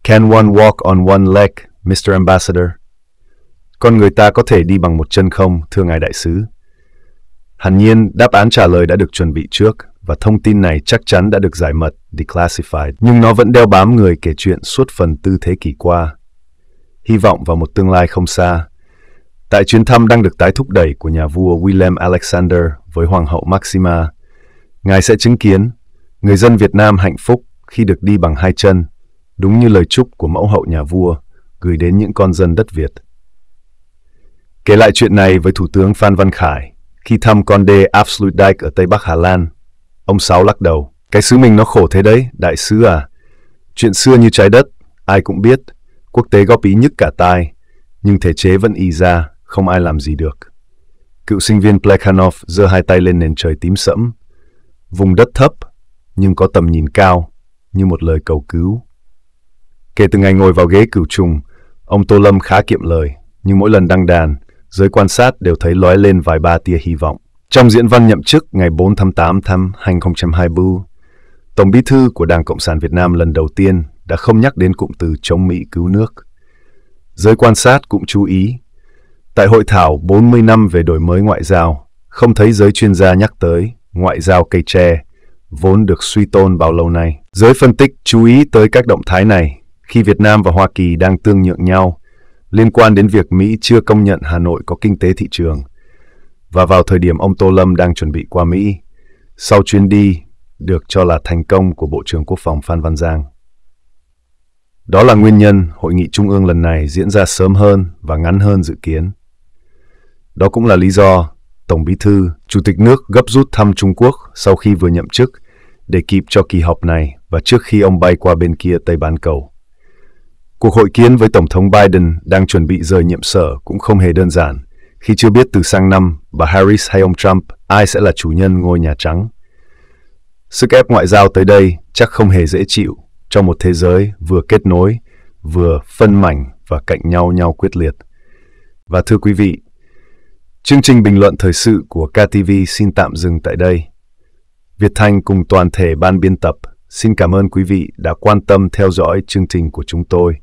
Can one walk on one leg, Mr. Ambassador? Con người ta có thể đi bằng một chân không, thưa ngài đại sứ? Hẳn nhiên, đáp án trả lời đã được chuẩn bị trước và thông tin này chắc chắn đã được giải mật, declassified, nhưng nó vẫn đeo bám người kể chuyện suốt phần tư thế kỷ qua. Hy vọng vào một tương lai không xa. Tại chuyến thăm đang được tái thúc đẩy của nhà vua William Alexander với Hoàng hậu Maxima, Ngài sẽ chứng kiến người dân Việt Nam hạnh phúc khi được đi bằng hai chân, đúng như lời chúc của mẫu hậu nhà vua gửi đến những con dân đất Việt. Kể lại chuyện này với Thủ tướng Phan Văn Khải khi thăm con đê Afsluitdijk ở Tây Bắc Hà Lan – Ông Sáu lắc đầu. Cái xứ mình nó khổ thế đấy, đại sứ à. Chuyện xưa như trái đất, ai cũng biết. Quốc tế góp ý nhất cả tai. Nhưng thể chế vẫn y ra, không ai làm gì được. Cựu sinh viên Plekhanov giơ hai tay lên nền trời tím sẫm. Vùng đất thấp, nhưng có tầm nhìn cao, như một lời cầu cứu. Kể từ ngày ngồi vào ghế cửu trùng, ông Tô Lâm khá kiệm lời, nhưng mỗi lần đăng đàn, giới quan sát đều thấy lóe lên vài ba tia hy vọng. Trong diễn văn nhậm chức ngày 4 tháng 8 năm 2020, Tổng Bí thư của Đảng Cộng sản Việt Nam lần đầu tiên đã không nhắc đến cụm từ chống Mỹ cứu nước. Giới quan sát cũng chú ý, tại hội thảo 40 năm về đổi mới ngoại giao, không thấy giới chuyên gia nhắc tới ngoại giao cây tre, vốn được suy tôn bao lâu nay. Giới phân tích chú ý tới các động thái này khi Việt Nam và Hoa Kỳ đang tương nhượng nhau liên quan đến việc Mỹ chưa công nhận Hà Nội có kinh tế thị trường và vào thời điểm ông Tô Lâm đang chuẩn bị qua Mỹ, sau chuyến đi được cho là thành công của Bộ trưởng Quốc phòng Phan Văn Giang. Đó là nguyên nhân hội nghị trung ương lần này diễn ra sớm hơn và ngắn hơn dự kiến. Đó cũng là lý do Tổng Bí thư, Chủ tịch nước gấp rút thăm Trung Quốc sau khi vừa nhậm chức để kịp cho kỳ họp này và trước khi ông bay qua bên kia Tây Bán Cầu. Cuộc hội kiến với Tổng thống Biden đang chuẩn bị rời nhiệm sở cũng không hề đơn giản – khi chưa biết từ sang năm bà Harris hay ông Trump ai sẽ là chủ nhân ngôi Nhà Trắng. Sức ép ngoại giao tới đây chắc không hề dễ chịu trong một thế giới vừa kết nối, vừa phân mảnh và cạnh nhau nhau quyết liệt. Và thưa quý vị, chương trình bình luận thời sự của KTV xin tạm dừng tại đây. Việt Thanh cùng toàn thể ban biên tập xin cảm ơn quý vị đã quan tâm theo dõi chương trình của chúng tôi.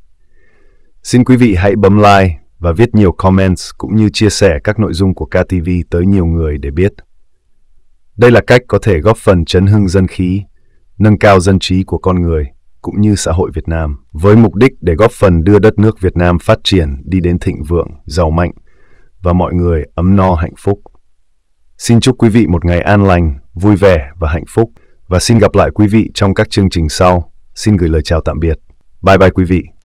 Xin quý vị hãy bấm like và viết nhiều comments cũng như chia sẻ các nội dung của KTV tới nhiều người để biết. Đây là cách có thể góp phần chấn hưng dân khí, nâng cao dân trí của con người cũng như xã hội Việt Nam với mục đích để góp phần đưa đất nước Việt Nam phát triển đi đến thịnh vượng, giàu mạnh và mọi người ấm no hạnh phúc. Xin chúc quý vị một ngày an lành, vui vẻ và hạnh phúc và xin gặp lại quý vị trong các chương trình sau. Xin gửi lời chào tạm biệt. Bye bye quý vị.